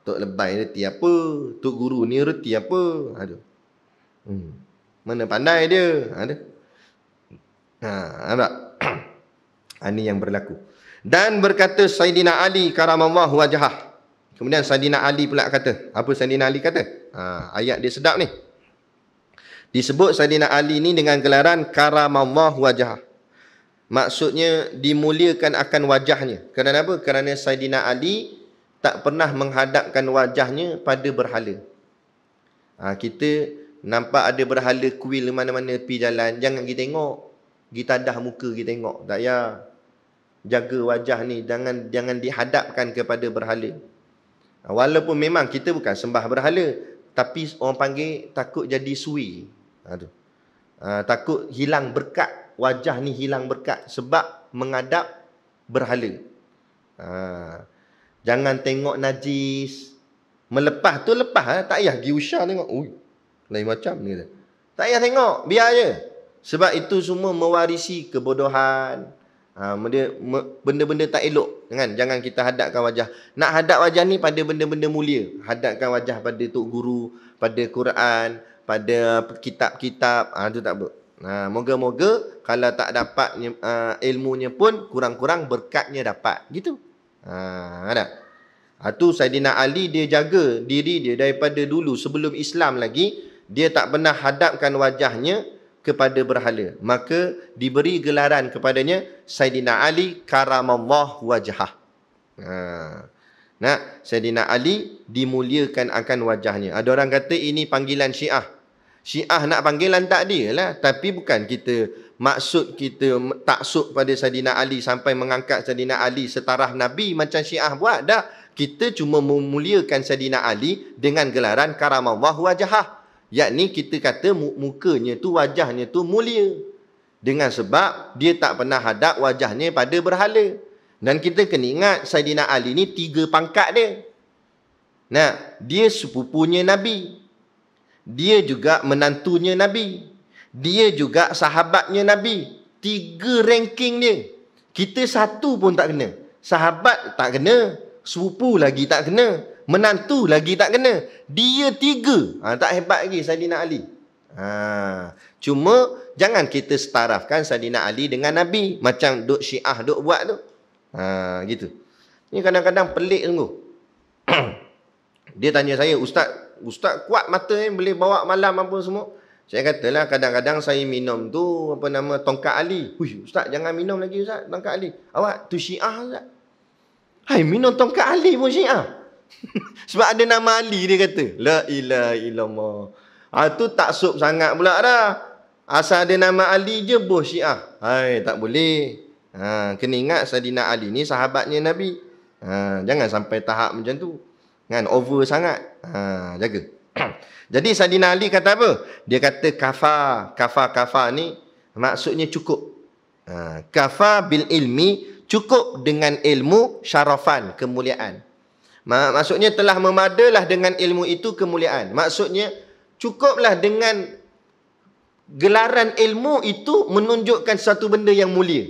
Tok lebay reti apa Tok guru ni reti apa Aduh. Hmm. Mana pandai dia Ada Ha, ada? Ha, Ini yang berlaku. Dan berkata Sayyidina Ali karamallahu wajhah. Kemudian Sayyidina Ali pula kata, apa Sayyidina Ali kata? Ha, ayat dia sedap ni. Disebut Sayyidina Ali ni dengan gelaran karamallahu wajhah. Maksudnya dimuliakan akan wajahnya. Kerana apa? Kerana Saidina Ali tak pernah menghadapkan wajahnya pada berhala. Ha, kita nampak ada berhala kuil mana-mana pi jalan. Jangan kita tengok. Kita dah muka kita tengok. Tak ya. Jaga wajah ni. Jangan jangan dihadapkan kepada berhala. Ha, walaupun memang kita bukan sembah berhala. Tapi orang panggil takut jadi sui. Ha, Ha, takut hilang berkat wajah ni hilang berkat sebab mengadap berhala. Ha. Jangan tengok najis. Melepas tu lepas. Ha. Tak payah pergi usah tengok. Ui, lain macam ni. Tak payah tengok. Biar je. Sebab itu semua mewarisi kebodohan. Ha, benda, benda-benda tak elok. Jangan, jangan kita hadapkan wajah. Nak hadap wajah ni pada benda-benda mulia. Hadapkan wajah pada Tok Guru, pada Quran, pada kitab-kitab. Ha, tu tak boleh. Nah, ha, moga-moga kalau tak dapat uh, ilmunya pun kurang-kurang berkatnya dapat. Gitu. Ha, ada. Ha, Atu Saidina Ali dia jaga diri dia daripada dulu sebelum Islam lagi dia tak pernah hadapkan wajahnya kepada berhala. Maka diberi gelaran kepadanya Saidina Ali karamallah wajhah. Ha. Nah, Saidina Ali dimuliakan akan wajahnya. Ada orang kata ini panggilan Syiah. Syiah nak panggilan tak dia lah. Tapi bukan kita maksud kita taksub pada Sadina Ali sampai mengangkat Sadina Ali setaraf Nabi macam Syiah buat. Dah kita cuma memuliakan Sadina Ali dengan gelaran karamallah wajahah. Yakni kita kata mukanya tu wajahnya tu mulia. Dengan sebab dia tak pernah hadap wajahnya pada berhala. Dan kita kena ingat Saidina Ali ni tiga pangkat dia. Nah, dia sepupunya Nabi. Dia juga menantunya Nabi. Dia juga sahabatnya Nabi. Tiga ranking dia. Kita satu pun tak kena. Sahabat tak kena. Sepupu lagi tak kena. Menantu lagi tak kena. Dia tiga. Ha, tak hebat lagi Saidina Ali. Ha, cuma jangan kita setarafkan Saidina Ali dengan Nabi. Macam duk syiah duk buat tu. Ha, gitu. Ini kadang-kadang pelik sungguh. dia tanya saya, Ustaz ustaz kuat mata ni boleh bawa malam apa semua. Saya katalah kadang-kadang saya minum tu apa nama tongkat Ali. Hui ustaz jangan minum lagi ustaz tongkat Ali. Awak tu syiah ustaz. Hai minum tongkat Ali pun syiah. Sebab ada nama Ali dia kata. La ilaha illallah. Ha, tu tak sub sangat pula dah. Asal ada nama Ali je bos syiah. Hai tak boleh. Ha, kena ingat Sadina Ali ni sahabatnya Nabi. Ha, jangan sampai tahap macam tu. Kan over sangat. Ha, jaga. Jadi Sadina Ali kata apa? Dia kata kafa, kafa, kafa ni maksudnya cukup. Ha, kafa bil ilmi cukup dengan ilmu syarafan kemuliaan. Maksudnya telah memadalah dengan ilmu itu kemuliaan. Maksudnya cukuplah dengan gelaran ilmu itu menunjukkan satu benda yang mulia.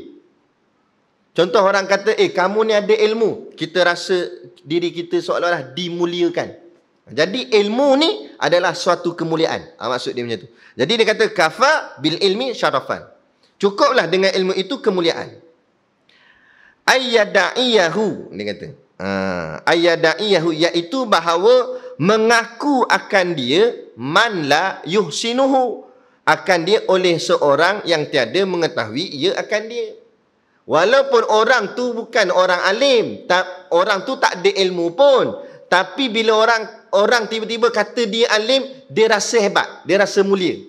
Contoh orang kata, eh kamu ni ada ilmu. Kita rasa diri kita seolah-olah dimuliakan. Jadi ilmu ni adalah suatu kemuliaan. Ha, maksud dia macam tu. Jadi dia kata kafa bil ilmi syarafan. Cukuplah dengan ilmu itu kemuliaan. Ayyada'iyahu dia kata. Ha, Ayyada'iyahu iaitu bahawa mengaku akan dia man la yuhsinuhu akan dia oleh seorang yang tiada mengetahui ia akan dia. Walaupun orang tu bukan orang alim, tak, orang tu tak ada ilmu pun. Tapi bila orang orang tiba-tiba kata dia alim, dia rasa hebat, dia rasa mulia.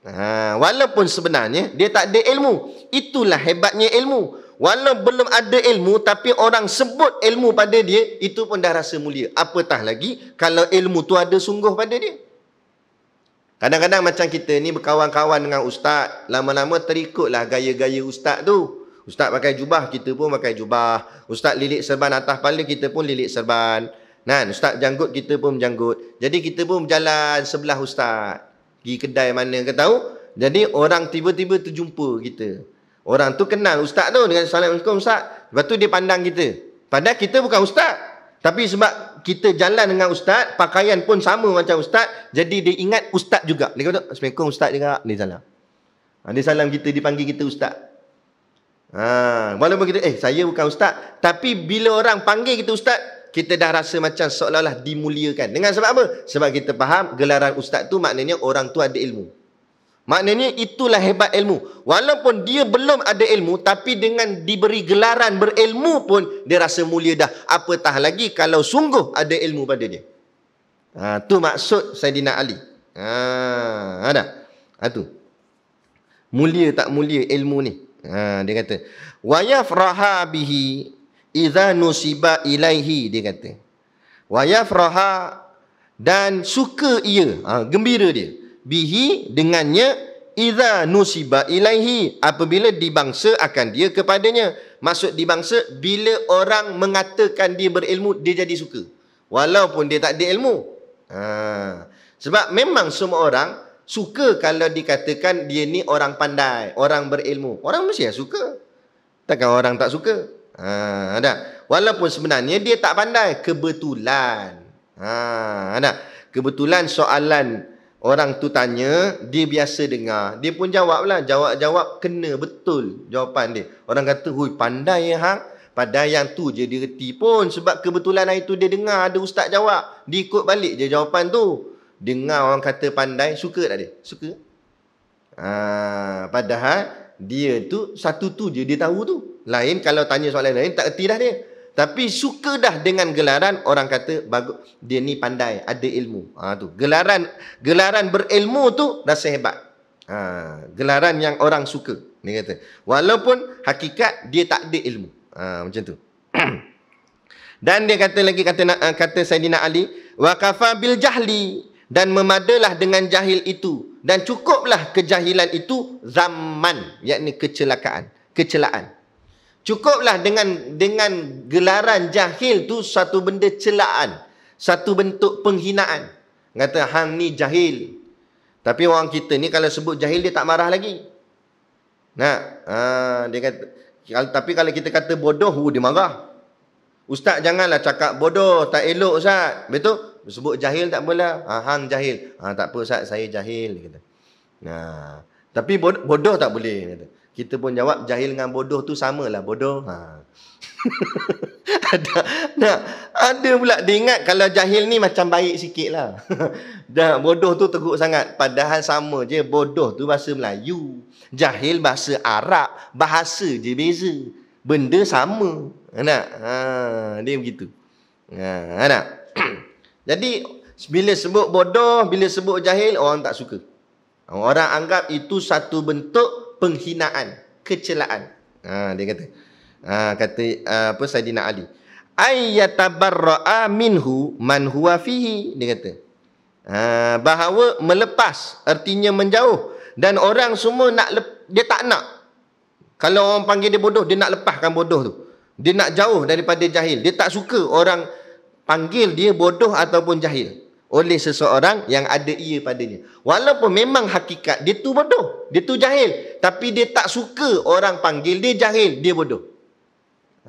Ha, walaupun sebenarnya dia tak ada ilmu, itulah hebatnya ilmu. Walau belum ada ilmu tapi orang sebut ilmu pada dia itu pun dah rasa mulia. Apatah lagi kalau ilmu tu ada sungguh pada dia. Kadang-kadang macam kita ni berkawan-kawan dengan ustaz, lama-lama terikutlah gaya-gaya ustaz tu. Ustaz pakai jubah, kita pun pakai jubah. Ustaz lilit serban atas kepala, kita pun lilit serban. Nah, ustaz janggut kita pun janggut, Jadi kita pun berjalan sebelah ustaz. Pergi kedai mana ke tahu. Jadi orang tiba-tiba terjumpa kita. Orang tu kenal ustaz tu dengan Assalamualaikum ustaz. Lepas tu dia pandang kita. Padahal kita bukan ustaz. Tapi sebab kita jalan dengan ustaz, pakaian pun sama macam ustaz, jadi dia ingat ustaz juga. Dia kata, Assalamualaikum ustaz juga. Dia salam. Ah, dia salam kita, dipanggil kita ustaz. Ha, walaupun kita, eh saya bukan ustaz. Tapi bila orang panggil kita ustaz, kita dah rasa macam seolah-olah dimuliakan. Dengan sebab apa? Sebab kita faham gelaran ustaz tu maknanya orang tu ada ilmu. Maknanya itulah hebat ilmu. Walaupun dia belum ada ilmu tapi dengan diberi gelaran berilmu pun dia rasa mulia dah. Apatah lagi kalau sungguh ada ilmu pada dia. Ha, tu maksud Saidina Ali. Ha, ada. Ha, ha, tu. Mulia tak mulia ilmu ni. Ha, dia kata. Wayaf rahabihi idza nusiba ilaihi dia kata wa yafraha dan suka ia ha, gembira dia bihi dengannya idza nusiba ilaihi apabila dibangsa akan dia kepadanya maksud dibangsa bila orang mengatakan dia berilmu dia jadi suka walaupun dia tak ada ilmu ha. sebab memang semua orang suka kalau dikatakan dia ni orang pandai orang berilmu orang mesti ya suka takkan orang tak suka Ha, ada. Walaupun sebenarnya dia tak pandai. Kebetulan. Ha, ada. Kebetulan soalan orang tu tanya, dia biasa dengar. Dia pun jawablah Jawab-jawab kena betul jawapan dia. Orang kata, hui pandai ya hang. Padahal yang tu je dia reti pun. Sebab kebetulan hari tu dia dengar ada ustaz jawab. Dia ikut balik je jawapan tu. Dengar orang kata pandai, suka tak dia? Suka. Ha, padahal dia tu, satu tu je dia tahu tu lain kalau tanya soalan lain tak erti dah dia tapi suka dah dengan gelaran orang kata bagus dia ni pandai ada ilmu ha tu gelaran gelaran berilmu tu dah sehebat ha gelaran yang orang suka ni kata walaupun hakikat dia tak ada ilmu ha macam tu dan dia kata lagi kata kata Saidina Ali waqafa bil jahli dan memadalah dengan jahil itu dan cukuplah kejahilan itu zaman yakni kecelakaan kecelaan Cukuplah dengan dengan gelaran jahil tu satu benda celaan. Satu bentuk penghinaan. Kata, hang ni jahil. Tapi orang kita ni kalau sebut jahil, dia tak marah lagi. Nah, ha, dia kata, tapi kalau kita kata bodoh, uh, dia marah. Ustaz janganlah cakap bodoh, tak elok Ustaz. Betul? Sebut jahil tak boleh. Ha, hang jahil. Ha, tak apa Ustaz, saya jahil. kata. Nah, tapi bodoh, bodoh tak boleh. kata kita pun jawab jahil dengan bodoh tu samalah bodoh. Ha. ada Nah, ada pula dia ingat kalau jahil ni macam baik sikitlah. Dan bodoh tu teguk sangat padahal sama je bodoh tu bahasa Melayu, jahil bahasa Arab, bahasa je beza. Benda sama. Ha, nak. Ha dia begitu. Ha, ha nak. Jadi bila sebut bodoh, bila sebut jahil orang tak suka. Orang anggap itu satu bentuk penghinaan, kecelaan. Ha, dia kata. Ha, kata uh, apa Saidina Ali. Ayyatabarra'a minhu man huwa fihi. Dia kata. Ha, bahawa melepas artinya menjauh. Dan orang semua nak lep, dia tak nak. Kalau orang panggil dia bodoh, dia nak lepaskan bodoh tu. Dia nak jauh daripada jahil. Dia tak suka orang panggil dia bodoh ataupun jahil oleh seseorang yang ada ia padanya. Walaupun memang hakikat dia tu bodoh, dia tu jahil, tapi dia tak suka orang panggil dia jahil, dia bodoh.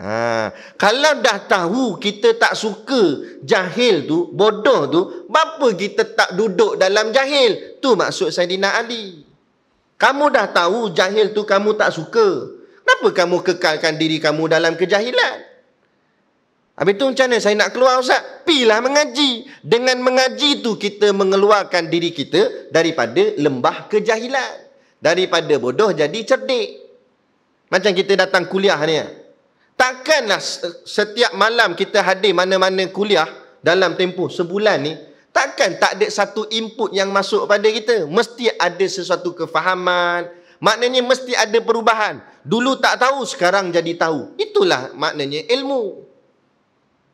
Ha, kalau dah tahu kita tak suka jahil tu, bodoh tu, bapa kita tak duduk dalam jahil? Tu maksud Saidina Ali. Kamu dah tahu jahil tu kamu tak suka. Kenapa kamu kekalkan diri kamu dalam kejahilan? Habis tu macam mana saya nak keluar Ustaz? Pilah mengaji. Dengan mengaji tu kita mengeluarkan diri kita daripada lembah kejahilan. Daripada bodoh jadi cerdik. Macam kita datang kuliah ni. Ya. Takkanlah setiap malam kita hadir mana-mana kuliah dalam tempoh sebulan ni. Takkan tak ada satu input yang masuk pada kita. Mesti ada sesuatu kefahaman. Maknanya mesti ada perubahan. Dulu tak tahu, sekarang jadi tahu. Itulah maknanya ilmu. Ilmu.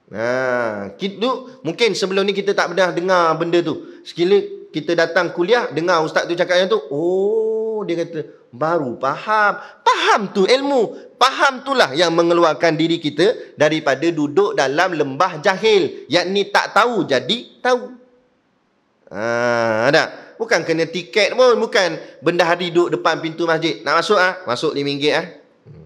Ha, kita mungkin sebelum ni kita tak pernah dengar benda tu. Sekali kita datang kuliah dengar ustaz tu cakap yang tu, oh dia kata baru faham. Faham tu ilmu. Faham itulah yang mengeluarkan diri kita daripada duduk dalam lembah jahil, yakni tak tahu jadi tahu. Ha, ada. Ha, bukan kena tiket pun, bukan benda hari duduk depan pintu masjid. Nak masuk ah? Masuk RM5 ah. Hmm.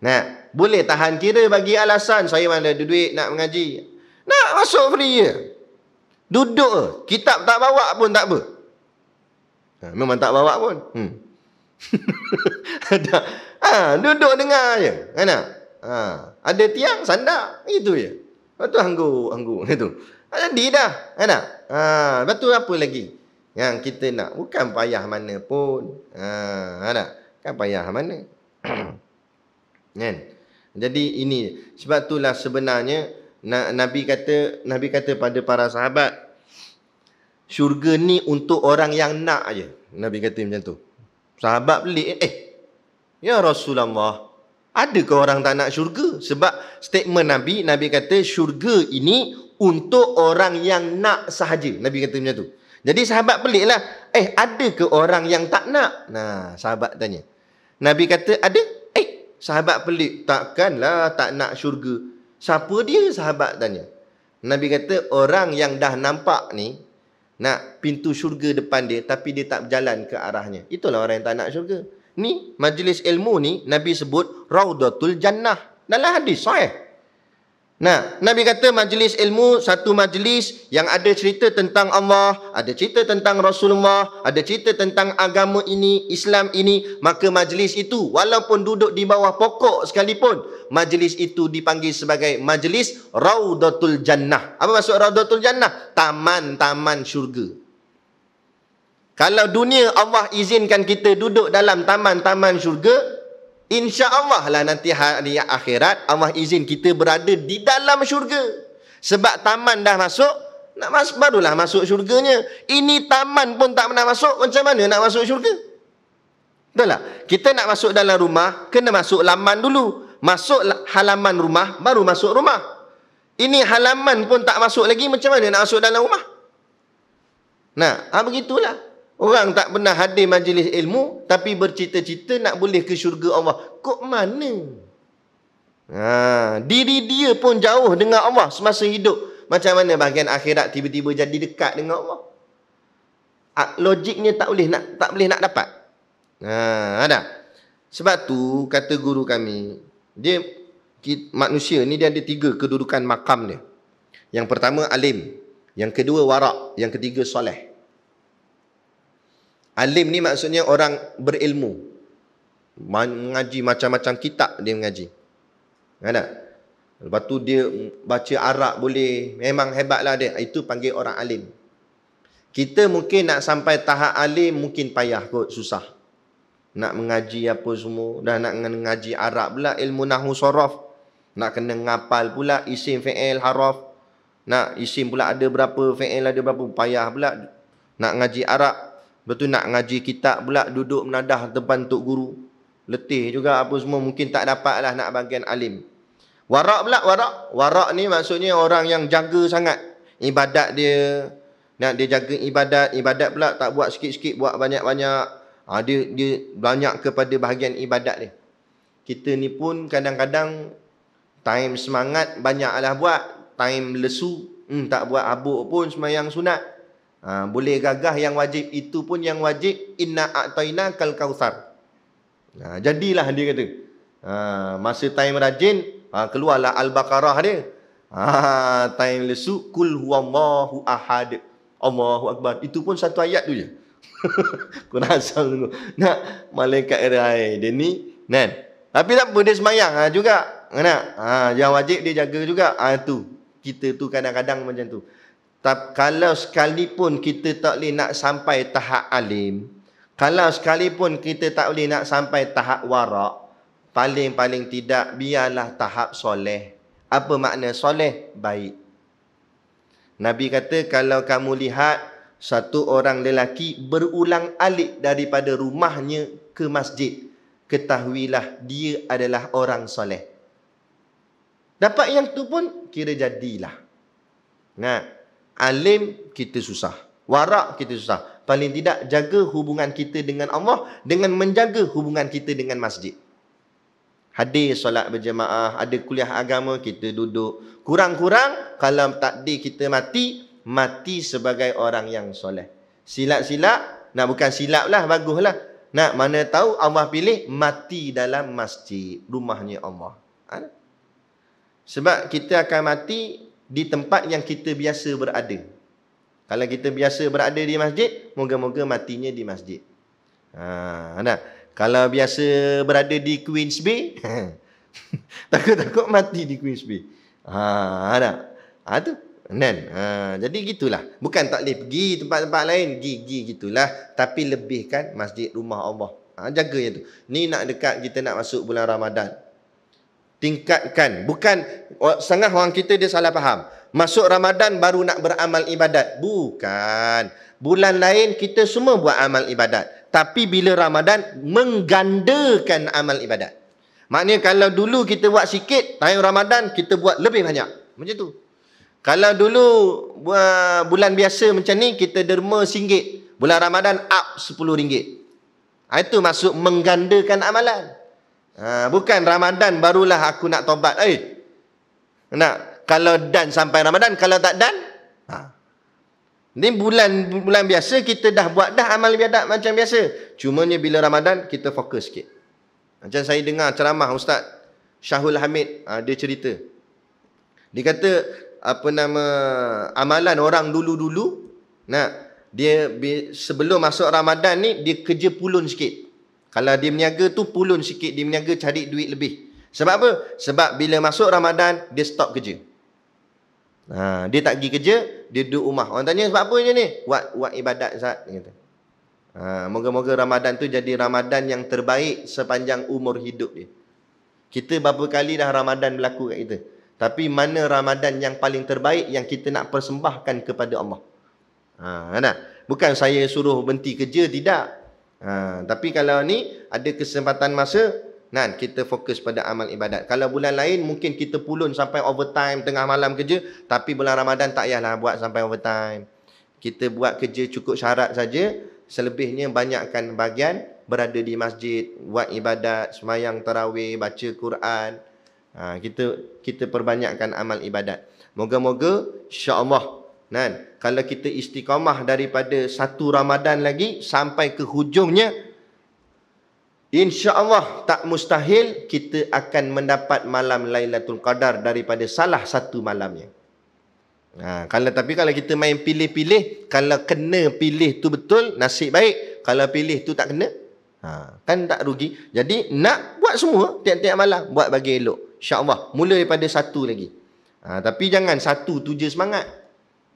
Nah, boleh tahan kira bagi alasan saya mana ada duit nak mengaji. Nak masuk free je. Duduk Kitab tak bawa pun tak apa. Ha, memang tak bawa pun. Hmm. ada. ha, duduk dengar je. Kan nak? Ha, ada tiang, sandak. Itu je. Lepas tu hangguk, hangguk. ada Jadi dah. Kan nak? Ha, lepas tu apa lagi? Yang kita nak. Bukan payah mana pun. Ha, kan nak? Kan payah mana? kan? Jadi ini sebab itulah sebenarnya Nabi kata Nabi kata pada para sahabat syurga ni untuk orang yang nak aje. Nabi kata macam tu. Sahabat pelik eh. Ya Rasulullah. Ada ke orang tak nak syurga? Sebab statement Nabi, Nabi kata syurga ini untuk orang yang nak sahaja. Nabi kata macam tu. Jadi sahabat pelik lah. Eh, ada ke orang yang tak nak? Nah, sahabat tanya. Nabi kata ada? Sahabat pelik, takkanlah tak nak syurga. Siapa dia sahabat tanya? Nabi kata, orang yang dah nampak ni, nak pintu syurga depan dia, tapi dia tak berjalan ke arahnya. Itulah orang yang tak nak syurga. Ni, majlis ilmu ni, Nabi sebut, Raudatul Jannah. Dalam hadis, sahih. Nah, Nabi kata majlis ilmu satu majlis yang ada cerita tentang Allah, ada cerita tentang Rasulullah, ada cerita tentang agama ini, Islam ini, maka majlis itu walaupun duduk di bawah pokok sekalipun, majlis itu dipanggil sebagai majlis Raudatul Jannah. Apa maksud Raudatul Jannah? Taman-taman syurga. Kalau dunia Allah izinkan kita duduk dalam taman-taman syurga, InsyaAllah lah nanti hari akhirat Allah izin kita berada di dalam syurga Sebab taman dah masuk nak mas Barulah masuk syurganya Ini taman pun tak pernah masuk Macam mana nak masuk syurga? Betul tak? Kita nak masuk dalam rumah Kena masuk laman dulu Masuk halaman rumah Baru masuk rumah Ini halaman pun tak masuk lagi Macam mana nak masuk dalam rumah? Nah, ha, begitulah Orang tak pernah hadir majlis ilmu tapi bercita-cita nak boleh ke syurga Allah. Kok mana? Ha, diri dia pun jauh dengan Allah semasa hidup. Macam mana bahagian akhirat tiba-tiba jadi dekat dengan Allah? Ah, logiknya tak boleh nak tak boleh nak dapat. Ha, ada. Sebab tu kata guru kami, dia manusia ni dia ada tiga kedudukan makam dia. Yang pertama alim, yang kedua warak, yang ketiga soleh. Alim ni maksudnya orang berilmu. Mengaji macam-macam kitab dia mengaji. Kan tak? Lepas tu dia baca Arab boleh. Memang hebatlah dia. Itu panggil orang alim. Kita mungkin nak sampai tahap alim mungkin payah kot. Susah. Nak mengaji apa semua. Dah nak mengaji Arab pula. Ilmu Nahu Sorof. Nak kena ngapal pula. Isim fi'il haraf. Nak isim pula ada berapa. Fi'il ada berapa. Payah pula. Nak mengaji Arab. Lepas tu nak ngaji kitab pula duduk menadah depan tok guru. Letih juga apa semua mungkin tak dapat lah nak bagian alim. Warak pula warak. Warak ni maksudnya orang yang jaga sangat ibadat dia. Nak dia jaga ibadat. Ibadat pula tak buat sikit-sikit buat banyak-banyak. Ha, dia, dia banyak kepada bahagian ibadat dia. Kita ni pun kadang-kadang time semangat banyak lah buat. Time lesu. Hmm, tak buat abuk pun semayang sunat. Ha, boleh gagah yang wajib itu pun yang wajib inna ataina kal kausar. Ha, jadilah dia kata. Ha, masa time rajin ha, keluarlah al-baqarah dia. Ha, time lesu kul huwallahu ahad. Allahu akbar. Itu pun satu ayat tu je. Kurang asal tu. Nak malaikat rai dia ni kan. Tapi tak apa dia semayang ha, juga. Kan? Ha, yang wajib dia jaga juga. Ah ha, Kita tu kadang-kadang macam tu. Tak, kalau sekalipun kita tak boleh nak sampai tahap alim, kalau sekalipun kita tak boleh nak sampai tahap warak, paling-paling tidak biarlah tahap soleh. Apa makna soleh? Baik. Nabi kata kalau kamu lihat satu orang lelaki berulang alik daripada rumahnya ke masjid, ketahuilah dia adalah orang soleh. Dapat yang tu pun kira jadilah. Nah, alim kita susah. Warak kita susah. Paling tidak jaga hubungan kita dengan Allah dengan menjaga hubungan kita dengan masjid. Hadir solat berjemaah, ada kuliah agama kita duduk. Kurang-kurang kalau takdir kita mati, mati sebagai orang yang soleh. Silap-silap, nak bukan silap lah, bagus lah. Nak mana tahu Allah pilih mati dalam masjid, rumahnya Allah. Ha? Sebab kita akan mati di tempat yang kita biasa berada. Kalau kita biasa berada di masjid, moga-moga matinya di masjid. Ha, nah. Kalau biasa berada di Queens Bay, takut-takut mati di Queens Bay. Ha, ha nah. Ha, tu. Nen. Ha, jadi gitulah. Bukan tak boleh pergi tempat-tempat lain. Pergi, pergi gitulah. Tapi lebihkan masjid rumah Allah. Ha, jaga yang tu. Ni nak dekat kita nak masuk bulan Ramadan tingkatkan. Bukan setengah orang kita dia salah faham. Masuk Ramadan baru nak beramal ibadat. Bukan. Bulan lain kita semua buat amal ibadat. Tapi bila Ramadan menggandakan amal ibadat. Maknanya kalau dulu kita buat sikit, tahun Ramadan kita buat lebih banyak. Macam tu. Kalau dulu bulan biasa macam ni, kita derma singgit. Bulan Ramadan up RM10. Ha, itu maksud menggandakan amalan. Ha, bukan Ramadan barulah aku nak tobat. Eh. Nak kalau dan sampai Ramadan, kalau tak dan, ha. Ini bulan bulan biasa kita dah buat dah amal ibadat macam biasa. Cuma ni bila Ramadan kita fokus sikit. Macam saya dengar ceramah Ustaz Syahul Hamid ha, dia cerita. Dia kata apa nama amalan orang dulu-dulu nak dia sebelum masuk Ramadan ni dia kerja pulun sikit. Kalau dia meniaga tu pulun sikit dia meniaga cari duit lebih. Sebab apa? Sebab bila masuk Ramadan dia stop kerja. Ha, dia tak pergi kerja, dia duduk rumah. Orang tanya sebab apa dia ni? Buat buat ibadat zat dia kata. Ha, moga-moga Ramadan tu jadi Ramadan yang terbaik sepanjang umur hidup dia. Kita berapa kali dah Ramadan berlaku kat kita. Tapi mana Ramadan yang paling terbaik yang kita nak persembahkan kepada Allah? Ha, kan Bukan saya suruh berhenti kerja, tidak. Ha, tapi kalau ni ada kesempatan masa, nan kita fokus pada amal ibadat. Kalau bulan lain mungkin kita pulun sampai overtime tengah malam kerja, tapi bulan Ramadan tak payahlah buat sampai overtime. Kita buat kerja cukup syarat saja, selebihnya banyakkan bahagian berada di masjid, buat ibadat, semayang tarawih, baca Quran. Ha, kita kita perbanyakkan amal ibadat. Moga-moga insya-Allah moga moga insya allah dan kalau kita istiqamah daripada satu Ramadan lagi sampai ke hujungnya, insya-Allah tak mustahil kita akan mendapat malam Lailatul Qadar daripada salah satu malamnya. Ha, kalau tapi kalau kita main pilih-pilih, kalau kena pilih tu betul, nasib baik. Kalau pilih tu tak kena, ha, kan tak rugi. Jadi nak buat semua tiap-tiap malam, buat bagi elok. InsyaAllah, mula daripada satu lagi. Ha, tapi jangan satu tu je semangat.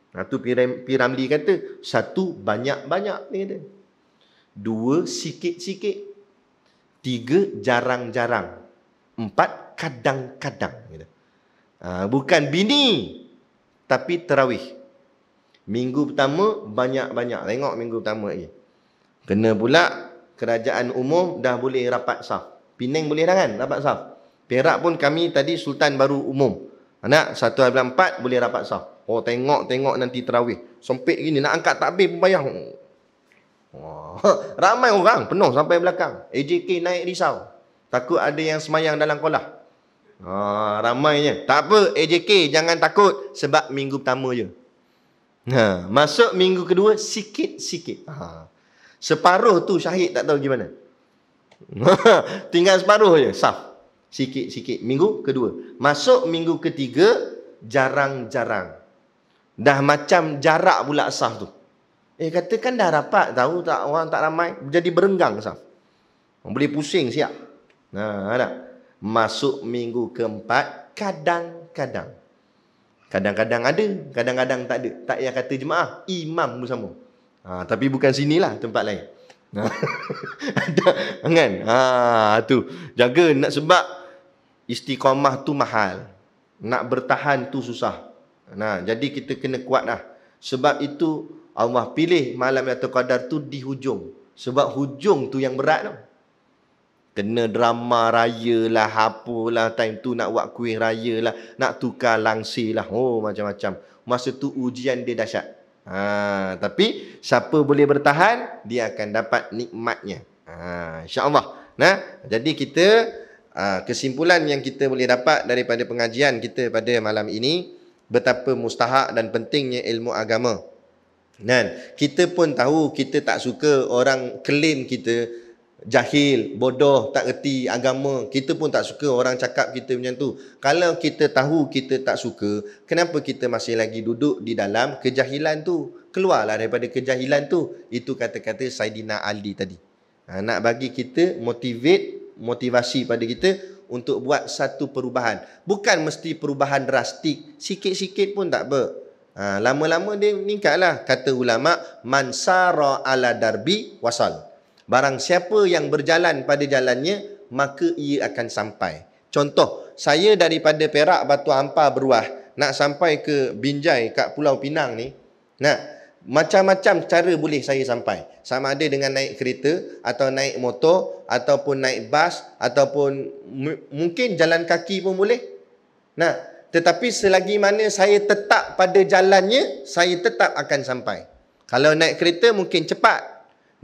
Nah ha, tu Piramli kata, satu banyak-banyak ni kata. Dua sikit-sikit. Tiga jarang-jarang. Empat kadang-kadang. Ha, bukan bini, tapi terawih. Minggu pertama banyak-banyak. Tengok minggu pertama ni. Kena pula kerajaan umum dah boleh rapat sah. Pening boleh dah kan rapat sah. Perak pun kami tadi Sultan Baru Umum. Anak, satu hari empat boleh rapat sah. Oh, tengok-tengok nanti terawih. Sempit gini, nak angkat takbir pun payah. Wah, ramai orang penuh sampai belakang. AJK naik risau. Takut ada yang semayang dalam kolah. Ha, ramainya. Tak apa, AJK jangan takut. Sebab minggu pertama je. Ha, masuk minggu kedua, sikit-sikit. Ha, separuh tu syahid tak tahu gimana. Tinggal separuh je, sah. Sikit-sikit minggu kedua. Masuk minggu ketiga jarang-jarang. Dah macam jarak pula sah tu. Eh katakan dah rapat tahu tak orang tak ramai jadi berenggang saf. Boleh pusing siap. Nah, ada. Masuk minggu keempat kadang-kadang. Kadang-kadang ada, kadang-kadang tak ada. Tak payah kata jemaah, imam pun sama. Ha, tapi bukan sinilah tempat lain. Ha. ada kan? Ha tu. Jaga nak sebab istiqamah tu mahal. Nak bertahan tu susah. Nah, jadi kita kena kuatlah. Sebab itu Allah pilih malam Lailatul Qadar tu di hujung. Sebab hujung tu yang berat tu. Kena drama raya lah, lah, time tu nak buat kuih raya lah, nak tukar langsi lah, oh macam-macam. Masa tu ujian dia dahsyat. Ha, tapi siapa boleh bertahan, dia akan dapat nikmatnya. Ha, InsyaAllah. Nah, jadi kita Ah, kesimpulan yang kita boleh dapat daripada pengajian kita pada malam ini betapa mustahak dan pentingnya ilmu agama dan kita pun tahu kita tak suka orang claim kita jahil, bodoh, tak reti agama kita pun tak suka orang cakap kita macam tu kalau kita tahu kita tak suka kenapa kita masih lagi duduk di dalam kejahilan tu keluarlah daripada kejahilan tu itu kata-kata Saidina Ali tadi ha, nak bagi kita motivate motivasi pada kita untuk buat satu perubahan. Bukan mesti perubahan drastik. Sikit-sikit pun tak apa. Ha, lama-lama dia meningkatlah. Kata ulama, Man sara ala darbi wasal. Barang siapa yang berjalan pada jalannya, maka ia akan sampai. Contoh, saya daripada Perak, Batu Ampar, Beruah, nak sampai ke Binjai kat Pulau Pinang ni, nak macam-macam cara boleh saya sampai sama ada dengan naik kereta atau naik motor ataupun naik bas ataupun mungkin jalan kaki pun boleh nah tetapi selagi mana saya tetap pada jalannya saya tetap akan sampai kalau naik kereta mungkin cepat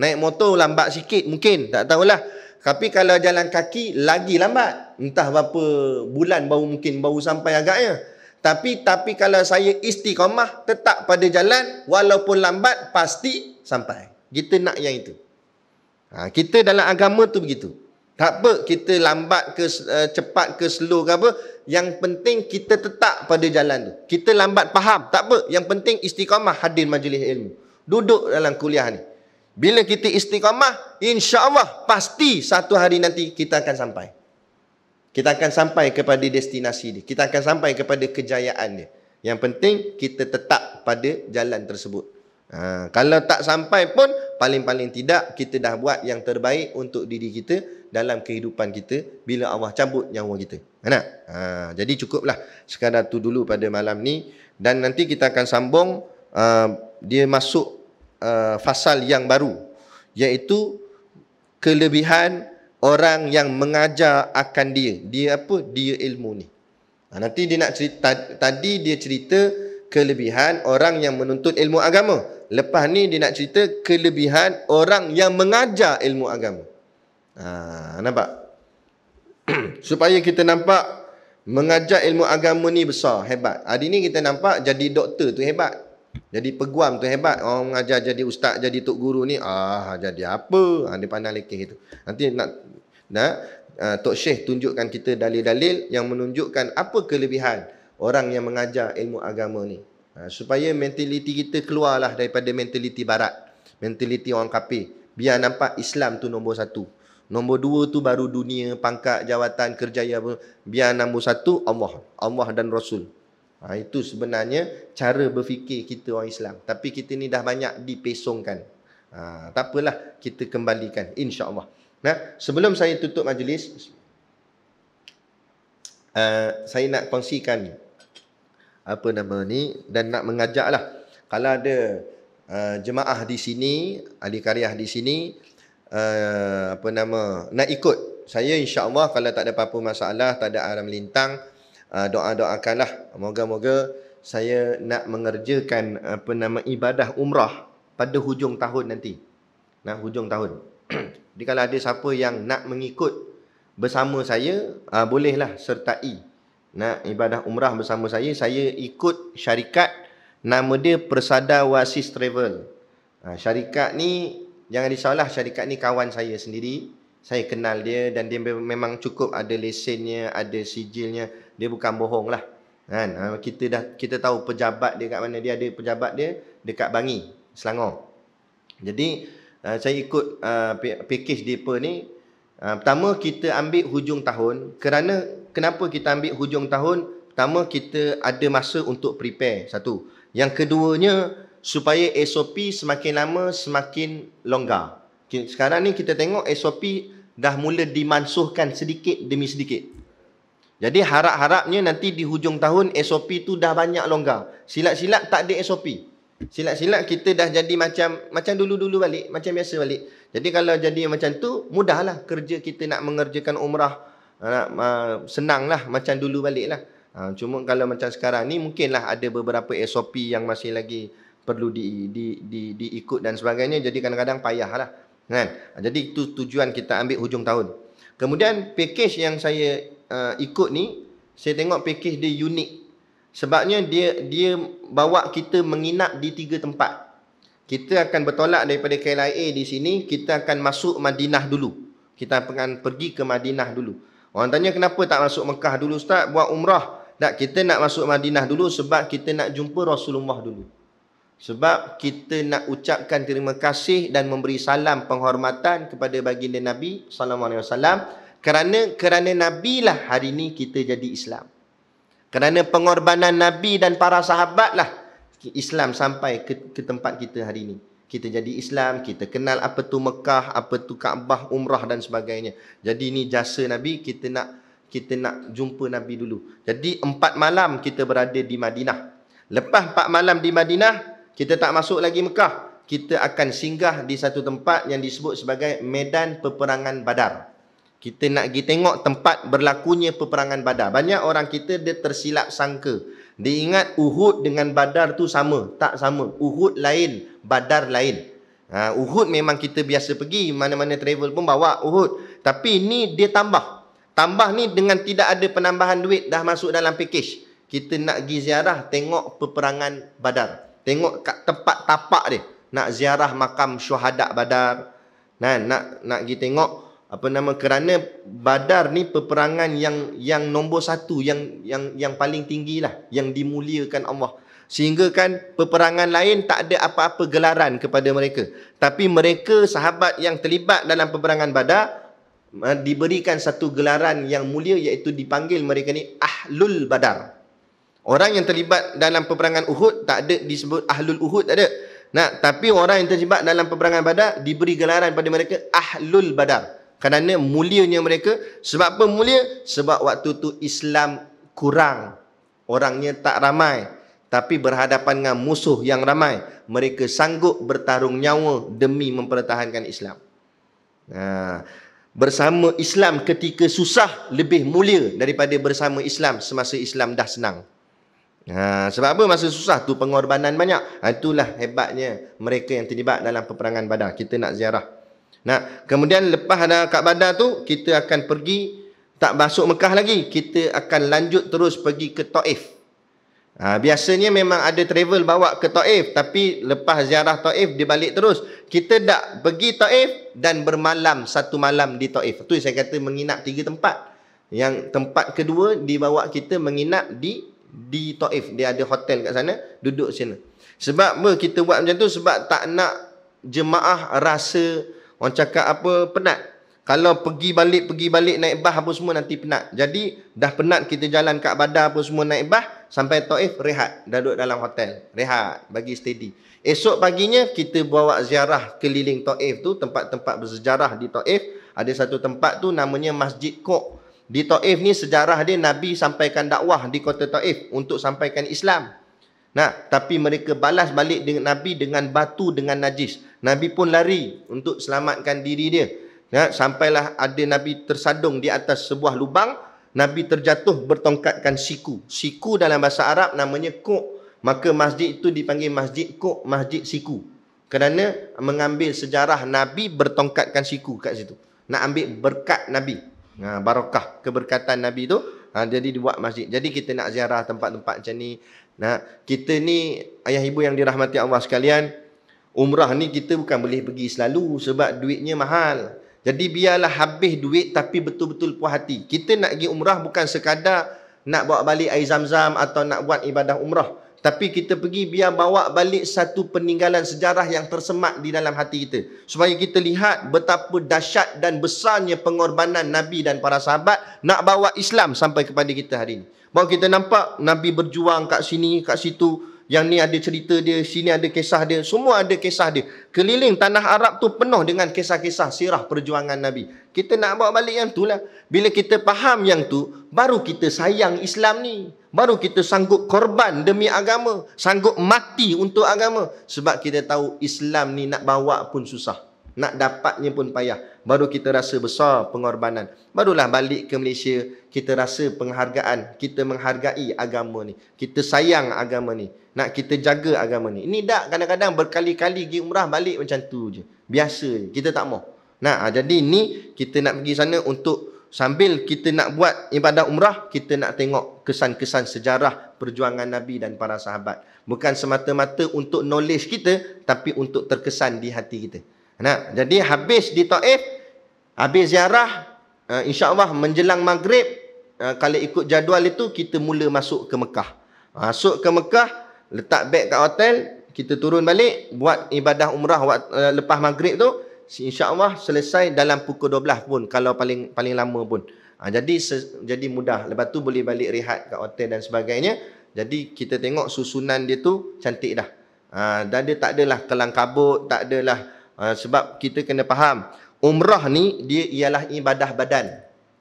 naik motor lambat sikit mungkin tak tahulah tapi kalau jalan kaki lagi lambat entah berapa bulan baru mungkin baru sampai agaknya tapi tapi kalau saya istiqamah tetap pada jalan walaupun lambat pasti sampai. Kita nak yang itu. Ha, kita dalam agama tu begitu. Tak apa kita lambat ke eh, cepat ke slow ke apa. Yang penting kita tetap pada jalan tu. Kita lambat faham. Tak apa. Yang penting istiqamah hadir majlis ilmu. Duduk dalam kuliah ni. Bila kita istiqamah, insya Allah pasti satu hari nanti kita akan sampai. Kita akan sampai kepada destinasi dia. Kita akan sampai kepada kejayaan dia. Yang penting kita tetap pada jalan tersebut. Ha, kalau tak sampai pun paling-paling tidak kita dah buat yang terbaik untuk diri kita dalam kehidupan kita bila Allah cabut nyawa kita. Ha, ha jadi cukuplah sekadar tu dulu pada malam ni dan nanti kita akan sambung uh, dia masuk uh, fasal yang baru iaitu kelebihan orang yang mengajar akan dia. Dia apa? Dia ilmu ni. Ha, nanti dia nak cerita, tadi dia cerita kelebihan orang yang menuntut ilmu agama. Lepas ni dia nak cerita kelebihan orang yang mengajar ilmu agama. Ha, nampak? Supaya kita nampak mengajar ilmu agama ni besar, hebat. Hari ni kita nampak jadi doktor tu hebat. Jadi peguam tu hebat. Orang mengajar jadi ustaz, jadi tok guru ni. Ah, jadi apa? Ha, dia pandang lekeh itu. Nanti nak Nah, uh, Tok Syekh tunjukkan kita dalil-dalil yang menunjukkan apa kelebihan orang yang mengajar ilmu agama ni. Uh, supaya mentaliti kita keluarlah daripada mentaliti barat. Mentaliti orang kapi. Biar nampak Islam tu nombor satu. Nombor dua tu baru dunia, pangkat, jawatan, kerjaya. Biar nombor satu Allah. Allah dan Rasul. Ha, itu sebenarnya cara berfikir kita orang Islam. Tapi kita ni dah banyak dipesongkan. Ha, tak apalah kita kembalikan. InsyaAllah. Nah, sebelum saya tutup majlis, uh, saya nak kongsikan apa nama ni dan nak mengajaklah kalau ada uh, jemaah di sini, ahli kariah di sini uh, apa nama nak ikut. Saya insya-Allah kalau tak ada apa-apa masalah, tak ada aram lintang, uh, doa-doakanlah. Moga-moga saya nak mengerjakan apa nama ibadah umrah pada hujung tahun nanti. Nah, hujung tahun. Jadi kalau ada siapa yang nak mengikut bersama saya, uh, bolehlah sertai nak ibadah umrah bersama saya. Saya ikut syarikat nama dia Persada Wasis Travel. Uh, syarikat ni jangan disalah syarikat ni kawan saya sendiri. Saya kenal dia dan dia memang cukup ada lesennya, ada sijilnya. Dia bukan bohong lah. Kan? Uh, kita dah kita tahu pejabat dia kat mana dia ada pejabat dia dekat Bangi, Selangor. Jadi Eh, saya ikut uh, package depa ni uh, pertama kita ambil hujung tahun kerana kenapa kita ambil hujung tahun pertama kita ada masa untuk prepare satu yang keduanya supaya SOP semakin lama semakin longgar sekarang ni kita tengok SOP dah mula dimansuhkan sedikit demi sedikit jadi harap-harapnya nanti di hujung tahun SOP tu dah banyak longgar. Silat-silat tak ada SOP. Silap-silap kita dah jadi macam macam dulu-dulu balik, macam biasa balik. Jadi kalau jadi macam tu, mudahlah kerja kita nak mengerjakan umrah. Uh, uh, senanglah macam dulu baliklah. Uh, cuma kalau macam sekarang ni mungkinlah ada beberapa SOP yang masih lagi perlu di di di diikut di dan sebagainya. Jadi kadang-kadang payahlah. Kan? Jadi itu tujuan kita ambil hujung tahun. Kemudian package yang saya uh, ikut ni, saya tengok package dia unik Sebabnya dia dia bawa kita menginap di tiga tempat. Kita akan bertolak daripada KLIA di sini, kita akan masuk Madinah dulu. Kita akan pergi ke Madinah dulu. Orang tanya kenapa tak masuk Mekah dulu Ustaz buat umrah? Tak, kita nak masuk Madinah dulu sebab kita nak jumpa Rasulullah dulu. Sebab kita nak ucapkan terima kasih dan memberi salam penghormatan kepada baginda Nabi sallallahu alaihi wasallam kerana kerana lah hari ini kita jadi Islam. Kerana pengorbanan Nabi dan para sahabatlah Islam sampai ke, ke tempat kita hari ini. Kita jadi Islam, kita kenal apa tu Mekah, apa tu Kaabah, Umrah dan sebagainya. Jadi ini jasa Nabi, kita nak kita nak jumpa Nabi dulu. Jadi empat malam kita berada di Madinah. Lepas empat malam di Madinah, kita tak masuk lagi Mekah. Kita akan singgah di satu tempat yang disebut sebagai Medan Peperangan Badar. Kita nak pergi tengok tempat berlakunya peperangan badar. Banyak orang kita dia tersilap sangka. Dia ingat Uhud dengan badar tu sama. Tak sama. Uhud lain, badar lain. Ha, Uhud memang kita biasa pergi. Mana-mana travel pun bawa Uhud. Tapi ni dia tambah. Tambah ni dengan tidak ada penambahan duit dah masuk dalam package. Kita nak pergi ziarah tengok peperangan badar. Tengok kat tempat tapak dia. Nak ziarah makam syuhadat badar. Nah, nak nak pergi tengok apa nama kerana Badar ni peperangan yang yang nombor satu yang yang yang paling tinggi lah yang dimuliakan Allah sehingga kan peperangan lain tak ada apa-apa gelaran kepada mereka tapi mereka sahabat yang terlibat dalam peperangan Badar diberikan satu gelaran yang mulia iaitu dipanggil mereka ni Ahlul Badar orang yang terlibat dalam peperangan Uhud tak ada disebut Ahlul Uhud tak ada nah tapi orang yang terlibat dalam peperangan Badar diberi gelaran pada mereka Ahlul Badar kerana mulianya mereka sebab apa mulia sebab waktu tu Islam kurang orangnya tak ramai tapi berhadapan dengan musuh yang ramai mereka sanggup bertarung nyawa demi mempertahankan Islam nah ha. bersama Islam ketika susah lebih mulia daripada bersama Islam semasa Islam dah senang Ha, sebab apa masa susah tu pengorbanan banyak ha, Itulah hebatnya mereka yang terlibat dalam peperangan badar Kita nak ziarah Nah, kemudian lepas ada Kak Badar tu kita akan pergi tak masuk Mekah lagi. Kita akan lanjut terus pergi ke Taif. Ha, biasanya memang ada travel bawa ke Taif tapi lepas ziarah Taif dia balik terus. Kita tak pergi Taif dan bermalam satu malam di Taif. Tu saya kata menginap tiga tempat. Yang tempat kedua dibawa kita menginap di di Taif. Dia ada hotel kat sana, duduk sini Sebab kita buat macam tu? Sebab tak nak jemaah rasa Orang cakap apa penat. Kalau pergi balik, pergi balik naik bah apa semua nanti penat. Jadi dah penat kita jalan kat badar apa semua naik bah. Sampai Taif rehat. Dah duduk dalam hotel. Rehat. Bagi steady. Esok paginya kita bawa ziarah keliling Taif tu. Tempat-tempat bersejarah di Taif. Ada satu tempat tu namanya Masjid Kok. Di Taif ni sejarah dia Nabi sampaikan dakwah di kota Taif. Untuk sampaikan Islam. Islam. Nah, tapi mereka balas balik dengan Nabi dengan batu dengan najis. Nabi pun lari untuk selamatkan diri dia. Nah, sampailah ada Nabi tersandung di atas sebuah lubang, Nabi terjatuh bertongkatkan siku. Siku dalam bahasa Arab namanya kuk. Maka masjid itu dipanggil masjid kuk, masjid siku. Kerana mengambil sejarah Nabi bertongkatkan siku kat situ. Nak ambil berkat Nabi. Ha, barakah keberkatan Nabi itu Ha, jadi dibuat masjid. Jadi kita nak ziarah tempat-tempat macam ni. Nah, kita ni ayah ibu yang dirahmati Allah sekalian, umrah ni kita bukan boleh pergi selalu sebab duitnya mahal. Jadi biarlah habis duit tapi betul-betul puas hati. Kita nak pergi umrah bukan sekadar nak bawa balik air zam-zam atau nak buat ibadah umrah. Tapi kita pergi biar bawa balik satu peninggalan sejarah yang tersemat di dalam hati kita. Supaya kita lihat betapa dahsyat dan besarnya pengorbanan Nabi dan para sahabat nak bawa Islam sampai kepada kita hari ini. Baru kita nampak Nabi berjuang kat sini, kat situ. Yang ni ada cerita dia, sini ada kisah dia. Semua ada kisah dia. Keliling tanah Arab tu penuh dengan kisah-kisah sirah perjuangan Nabi. Kita nak bawa balik yang tu lah. Bila kita faham yang tu, baru kita sayang Islam ni. Baru kita sanggup korban demi agama. Sanggup mati untuk agama. Sebab kita tahu Islam ni nak bawa pun susah. Nak dapatnya pun payah. Baru kita rasa besar pengorbanan. Barulah balik ke Malaysia, kita rasa penghargaan. Kita menghargai agama ni. Kita sayang agama ni. Nak kita jaga agama ni. Ini tak kadang-kadang berkali-kali pergi umrah balik macam tu je. Biasa je. Kita tak mau. Nah, ha, jadi ni kita nak pergi sana untuk sambil kita nak buat ibadah umrah, kita nak tengok kesan-kesan sejarah perjuangan Nabi dan para sahabat. Bukan semata-mata untuk knowledge kita, tapi untuk terkesan di hati kita. Nah, jadi habis di Taif, habis ziarah, uh, insya-Allah menjelang maghrib uh, kalau ikut jadual itu kita mula masuk ke Mekah. Masuk ke Mekah, letak beg kat hotel, kita turun balik buat ibadah umrah uh, lepas maghrib tu, insya-Allah selesai dalam pukul 12 pun kalau paling paling lama pun. Ha, jadi se, jadi mudah. Lepas tu boleh balik rehat kat hotel dan sebagainya. Jadi kita tengok susunan dia tu cantik dah. Ha, dan dia tak adalah kelang kabut, tak adalah uh, Ah, sebab kita kena faham umrah ni dia ialah ibadah badan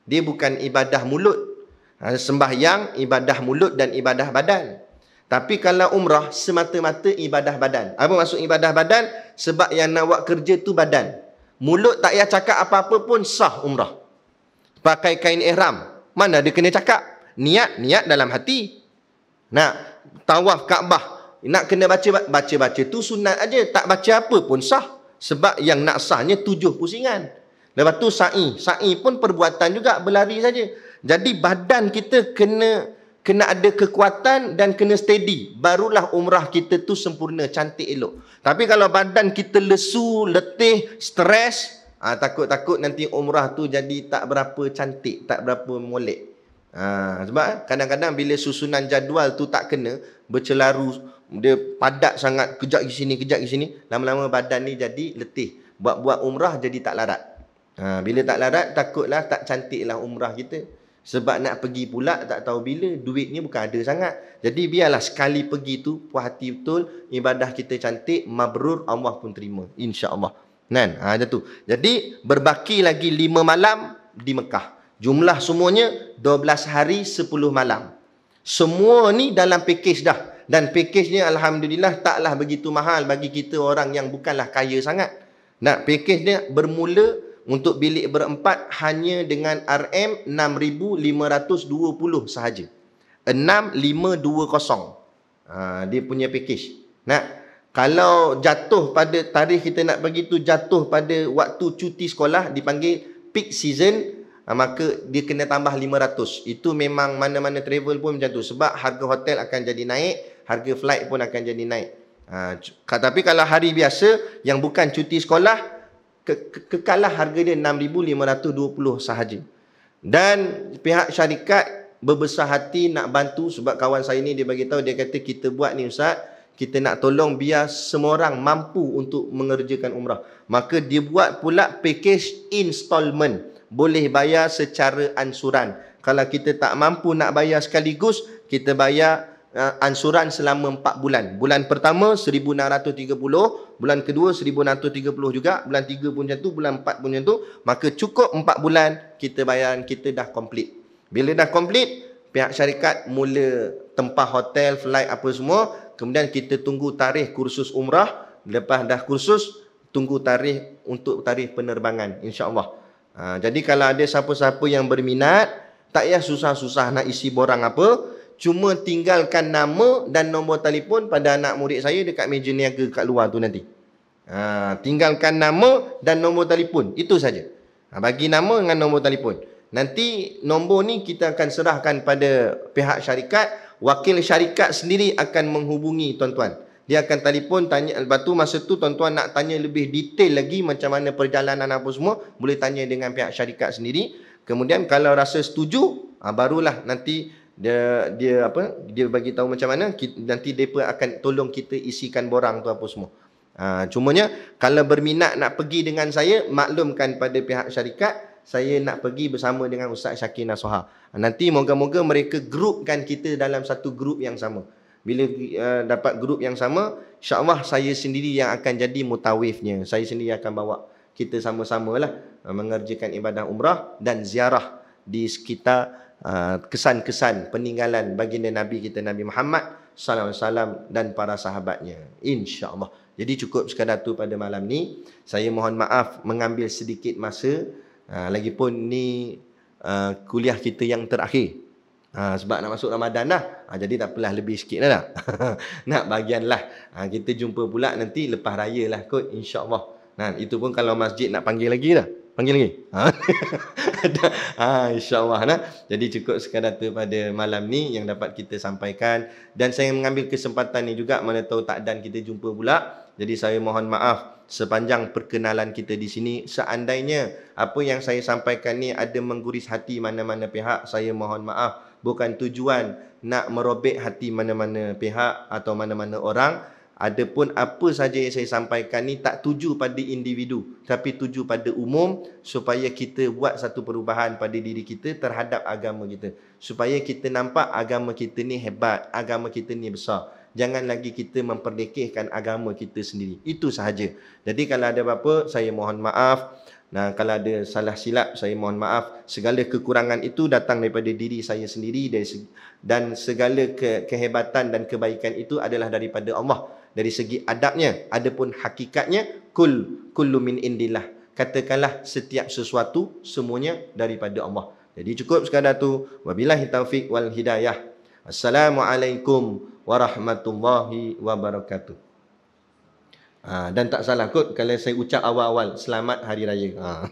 dia bukan ibadah mulut ha, sembahyang ibadah mulut dan ibadah badan tapi kalau umrah semata-mata ibadah badan apa maksud ibadah badan sebab yang nak buat kerja tu badan mulut tak payah cakap apa-apa pun sah umrah pakai kain ihram mana dia kena cakap niat niat dalam hati nak tawaf kaabah nak kena baca baca-baca tu sunat aja tak baca apa pun sah sebab yang nak sahnya tujuh pusingan. Lepas tu sa'i. Sa'i pun perbuatan juga berlari saja. Jadi badan kita kena kena ada kekuatan dan kena steady. Barulah umrah kita tu sempurna, cantik, elok. Tapi kalau badan kita lesu, letih, stres, ah, takut-takut nanti umrah tu jadi tak berapa cantik, tak berapa molek. Ha, sebab eh, kadang-kadang bila susunan jadual tu tak kena, bercelaru, dia padat sangat kejap ke sini kejap ke sini lama-lama badan ni jadi letih buat-buat umrah jadi tak larat ha, bila tak larat takutlah tak cantiklah umrah kita sebab nak pergi pula tak tahu bila duitnya bukan ada sangat jadi biarlah sekali pergi tu puas hati betul ibadah kita cantik mabrur Allah pun terima insyaallah kan ha dia tu jadi berbaki lagi lima malam di Mekah jumlah semuanya 12 hari 10 malam semua ni dalam pakej dah dan pakejnya alhamdulillah taklah begitu mahal bagi kita orang yang bukanlah kaya sangat. Nak pakejnya bermula untuk bilik berempat hanya dengan RM6520 sahaja. 6520. Ha, dia punya package. Nak kalau jatuh pada tarikh kita nak pergi tu jatuh pada waktu cuti sekolah dipanggil peak season ha, maka dia kena tambah 500 itu memang mana-mana travel pun macam tu sebab harga hotel akan jadi naik harga flight pun akan jadi naik. Ha, tapi kalau hari biasa yang bukan cuti sekolah, ke, ke, kekalah harga dia 6520 sahaja. Dan pihak syarikat berbesar hati nak bantu sebab kawan saya ni dia bagi tahu dia kata kita buat ni Ustaz, kita nak tolong biar semua orang mampu untuk mengerjakan umrah. Maka dia buat pula package installment. Boleh bayar secara ansuran. Kalau kita tak mampu nak bayar sekaligus, kita bayar uh, ansuran selama 4 bulan. Bulan pertama 1630, bulan kedua 1630 juga, bulan tiga pun macam tu, bulan empat pun macam tu, maka cukup 4 bulan kita bayaran kita dah complete. Bila dah complete, pihak syarikat mula tempah hotel, flight apa semua, kemudian kita tunggu tarikh kursus umrah, lepas dah kursus tunggu tarikh untuk tarikh penerbangan insyaallah. Ha, jadi kalau ada siapa-siapa yang berminat, tak payah susah-susah nak isi borang apa, cuma tinggalkan nama dan nombor telefon pada anak murid saya dekat meja niaga kat luar tu nanti. Ha, tinggalkan nama dan nombor telefon. Itu saja. Ha, bagi nama dengan nombor telefon. Nanti nombor ni kita akan serahkan pada pihak syarikat. Wakil syarikat sendiri akan menghubungi tuan-tuan. Dia akan telefon tanya lepas tu masa tu tuan-tuan nak tanya lebih detail lagi macam mana perjalanan apa semua boleh tanya dengan pihak syarikat sendiri. Kemudian kalau rasa setuju ha, barulah nanti dia dia apa dia bagi tahu macam mana nanti depa akan tolong kita isikan borang tu apa semua. Ha, cumanya kalau berminat nak pergi dengan saya maklumkan pada pihak syarikat saya nak pergi bersama dengan Ustaz Syakir Nasoha. Nanti moga-moga mereka grupkan kita dalam satu grup yang sama. Bila uh, dapat grup yang sama, insya-Allah saya sendiri yang akan jadi mutawifnya. Saya sendiri akan bawa kita sama-samalah uh, mengerjakan ibadah umrah dan ziarah di sekitar Ah, kesan-kesan peninggalan baginda Nabi kita Nabi Muhammad sallallahu alaihi wasallam dan para sahabatnya. Insyaallah. Jadi cukup sekadar tu pada malam ni. Saya mohon maaf mengambil sedikit masa. Ah lagipun ni uh, kuliah kita yang terakhir. Ha, sebab nak masuk Ramadan dah. Ha, jadi tak apalah lebih sikit dah. dah. nak bagianlah. Ha, kita jumpa pula nanti lepas raya lah kot. InsyaAllah. Nah, itu pun kalau masjid nak panggil lagi lah panggil lagi. Ha, ha insyaallah nah. Jadi cukup sekadar tu pada malam ni yang dapat kita sampaikan dan saya mengambil kesempatan ni juga mana tahu tak dan kita jumpa pula. Jadi saya mohon maaf sepanjang perkenalan kita di sini seandainya apa yang saya sampaikan ni ada mengguris hati mana-mana pihak, saya mohon maaf. Bukan tujuan nak merobek hati mana-mana pihak atau mana-mana orang Adapun apa saja yang saya sampaikan ni tak tuju pada individu tapi tuju pada umum supaya kita buat satu perubahan pada diri kita terhadap agama kita. Supaya kita nampak agama kita ni hebat, agama kita ni besar. Jangan lagi kita memperdekehkan agama kita sendiri. Itu sahaja. Jadi kalau ada apa-apa saya mohon maaf. Nah, kalau ada salah silap saya mohon maaf. Segala kekurangan itu datang daripada diri saya sendiri dan segala ke, kehebatan dan kebaikan itu adalah daripada Allah dari segi adabnya ada pun hakikatnya kul kullu min indillah katakanlah setiap sesuatu semuanya daripada Allah jadi cukup sekadar tu wabillahi taufik wal hidayah assalamualaikum warahmatullahi wabarakatuh Ha, dan tak salah kot kalau saya ucap awal-awal selamat hari raya. Ha.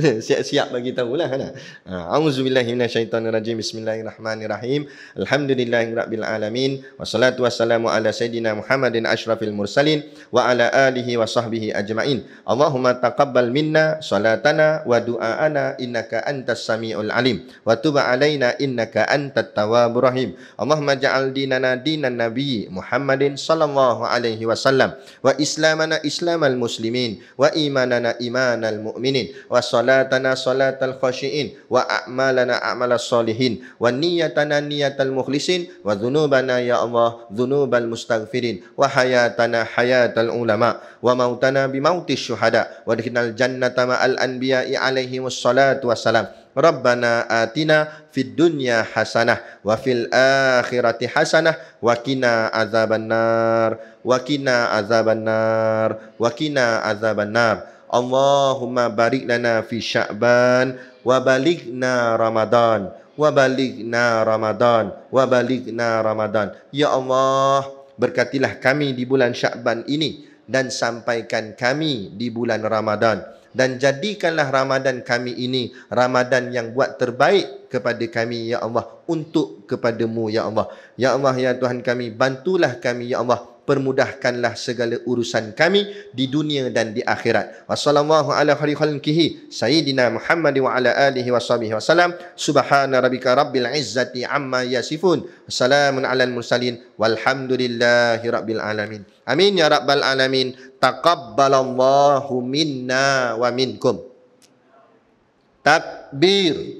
Siap-siap bagi tahu lah. Kan? Ha. Auzubillahi minasyaitonirrajim. Bismillahirrahmanirrahim. Alhamdulillahirabbil alamin. Wassalatu wassalamu ala sayidina Muhammadin asyrafil mursalin wa ala alihi wa sahbihi ajmain. Allahumma taqabbal minna salatana wa du'aana innaka antas samiul alim wa tub alaina innaka antat tawwabur rahim. Allahumma ja'al dinana dinan nabi Muhammadin sallallahu alaihi wasallam وسلم وإسلامنا إسلام المسلمين وإيماننا إيمان المؤمنين وصلاتنا صلاة الخاشعين وأعمالنا أعمال الصالحين ونيتنا نية المخلصين وذنوبنا يا الله ذنوب المستغفرين وحياتنا حياة العلماء وموتنا بموت الشهداء ودخلنا الجنة مع الأنبياء عليهم الصلاة والسلام ربنا آتنا في الدنيا حسنة وفي الآخرة حسنة وقنا عذاب النار وقنا عذاب النار وقنا عذاب النار اللهم بارك لنا في شعبان وبلغنا رمضان وبلغنا رمضان وبلغنا رمضان يا الله berkatilah kami di bulan Syakban ini dan sampaikan kami di bulan Ramadan dan jadikanlah Ramadan kami ini Ramadan yang buat terbaik kepada kami ya Allah untuk kepadamu ya Allah ya Allah ya Tuhan kami bantulah kami ya Allah permudahkanlah segala urusan kami di dunia dan di akhirat. Wassallallahu ala khairi khalqihi sayyidina Muhammad wa ala alihi washabihi wasallam. Subhana rabbika rabbil izzati amma yasifun. Salamun ala al mursalin walhamdulillahi rabbil alamin. Amin ya rabbal alamin. Taqabbalallahu minna wa minkum. Takbir.